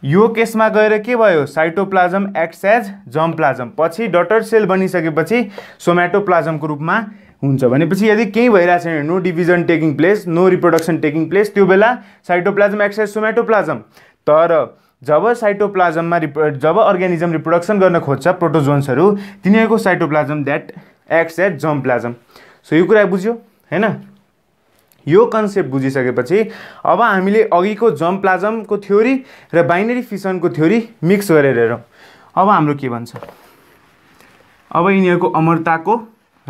यो केसमा गएर के भयो cytoplasm acts as germ plasm पछि डटर सेल बनिसकेपछि सोम्याटोप्लाजमको रूपमा हुन्छ भनेपछि यदि केही भइरहेको छैन no division taking place no reproduction taking place त्यो बेला साइटोप्लाजम एक्स एज सोम्याटोप्लाजम तर जब साइटोप्लाजममा रिप जब अर्ग्यानिजम रिप्रोडक्सन गर्न खोज्छ प्रोटोजोन्सहरू तिनीहरूको cytoplasm that acts as germ plasm so यो कुरा बुझ्यो होइन यो कन्सेप्ट बुझिसकेपछि अब हामीले अघिको जम प्लाजमको थ्योरी र बाइनेरी फिसनको थ्योरी मिक्स गरेर हेरौँ अब हाम्रो के भन्छ अब यिनीहरूको अमरताको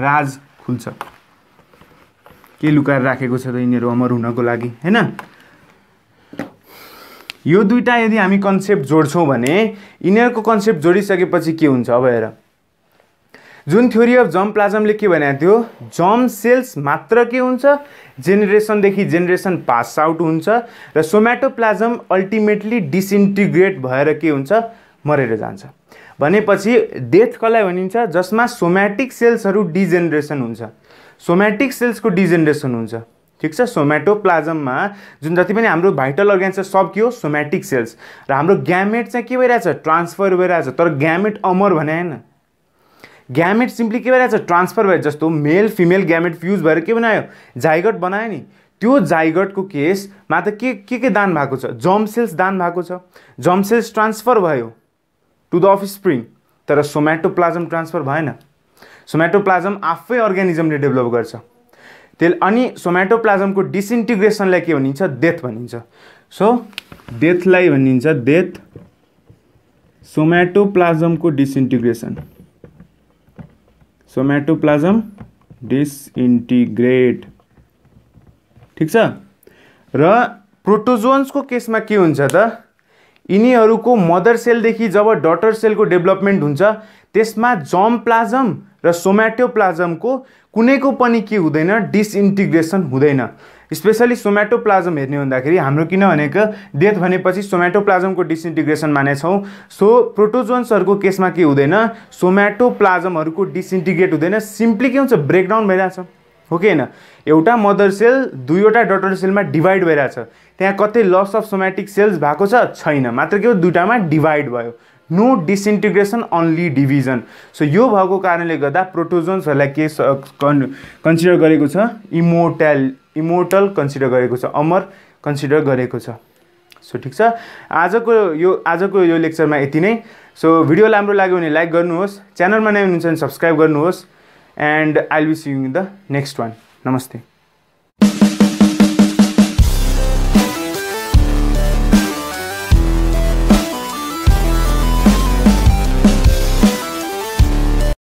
राज खुल्छ के लुकाएर राखेको छ त यिनीहरू अमर हुनको लागि होइन यो दुइटा यदि हामी कन्सेप्ट जोड्छौँ भने यिनीहरूको कन्सेप्ट जोडिसकेपछि के हुन्छ अब हेर जुन थ्योरी अफ जम प्लाजमले के भनेको थियो जम सेल्स मात्र के हुन्छ जेनेरेसनदेखि जेनेरेसन पास आउट हुन्छ र सोम्याटो प्लाजम अल्टिमेटली डिसइन्टिग्रेट भएर के हुन्छ मरेर जान्छ भनेपछि डेथ कसलाई भनिन्छ जसमा सोम्याटिक सेल्सहरू डिजेनेरेसन हुन्छ सोम्याटिक सेल्सको डिजेनेरेसन हुन्छ ठिक छ सोम्याटो प्लाजममा जुन जति पनि हाम्रो भाइटल अर्ग्यान छ सब के हो सोम्याटिक सेल्स र हाम्रो ग्यामेट चाहिँ के भइरहेछ ट्रान्सफर भइरहेछ तर ग्यामेट अमर भने होइन ग्यामेट सिम्पली के भइरहेछ ट्रान्सफर भयो जस्तो मेल फिमेल ग्यामेट फ्युज भएर के बनायो जाइगट बनायो नि त्यो जाइगटको केसमा त के के के दान भएको छ जम सेल्स दान भएको छ जम सेल्स ट्रान्सफर भयो टु द अफ स्प्रिङ तर प्लाजम ट्रान्सफर भएन प्लाजम आफै अर्ग्यानिजमले डेभलप गर्छ त्यस अनि प्लाजमको डिसइन्टिग्रेसनलाई के भनिन्छ डेथ भनिन्छ सो डेथलाई भनिन्छ डेथ प्लाजमको डिसइन्टिग्रेसन सोमेटोप्लाज्म डिसइन्टिग्रेट ठिक छ र प्रोटोजोन्सको केसमा के हुन्छ त यिनीहरूको मदर सेलदेखि जब डटर सेलको डेभलपमेन्ट हुन्छ त्यसमा जम प्लाजम र सोम्याटोप्लाजमको कुनैको पनि के हुँदैन डिसइन्टिग्रेसन हुँदैन स्पेसली सोमेटोप्लाजम हेर्ने हुँदाखेरि हाम्रो किन भनेको डेथ भनेपछि सोमेटोप्लाजमको डिसइन्टिग्रेसन मानेछौँ सो प्रोटोजोन्सहरूको केसमा के हुँदैन सोमेटोप्लाजमहरूको डिसइन्टिग्रेट हुँदैन सिम्पली के हुन्छ ब्रेकडाउन भइरहेछ हो कि होइन एउटा मदर सेल दुईवटा डटर सेलमा डिभाइड भइरहेछ त्यहाँ कतै लस अफ सोमेटिक सेल्स भएको छ छैन मात्र के हो दुइटामा डिभाइड भयो no disintegration only division so यो भएको कारणले गर्दा प्रोटोजोन्सहरूलाई के कन्सिडर गरेको छ इमोटेल इमोर्टल कन्सिडर गरेको छ अमर कन्सिडर गरेको छ सो ठिक छ आजको यो आजको यो लेक्चरमा यति नै सो भिडियो राम्रो लाग्यो भने लाइक गर्नुहोस् च्यानलमा नै हुनुहुन्छ भने सब्सक्राइब गर्नुहोस् and I will be see you in the next one नमस्ते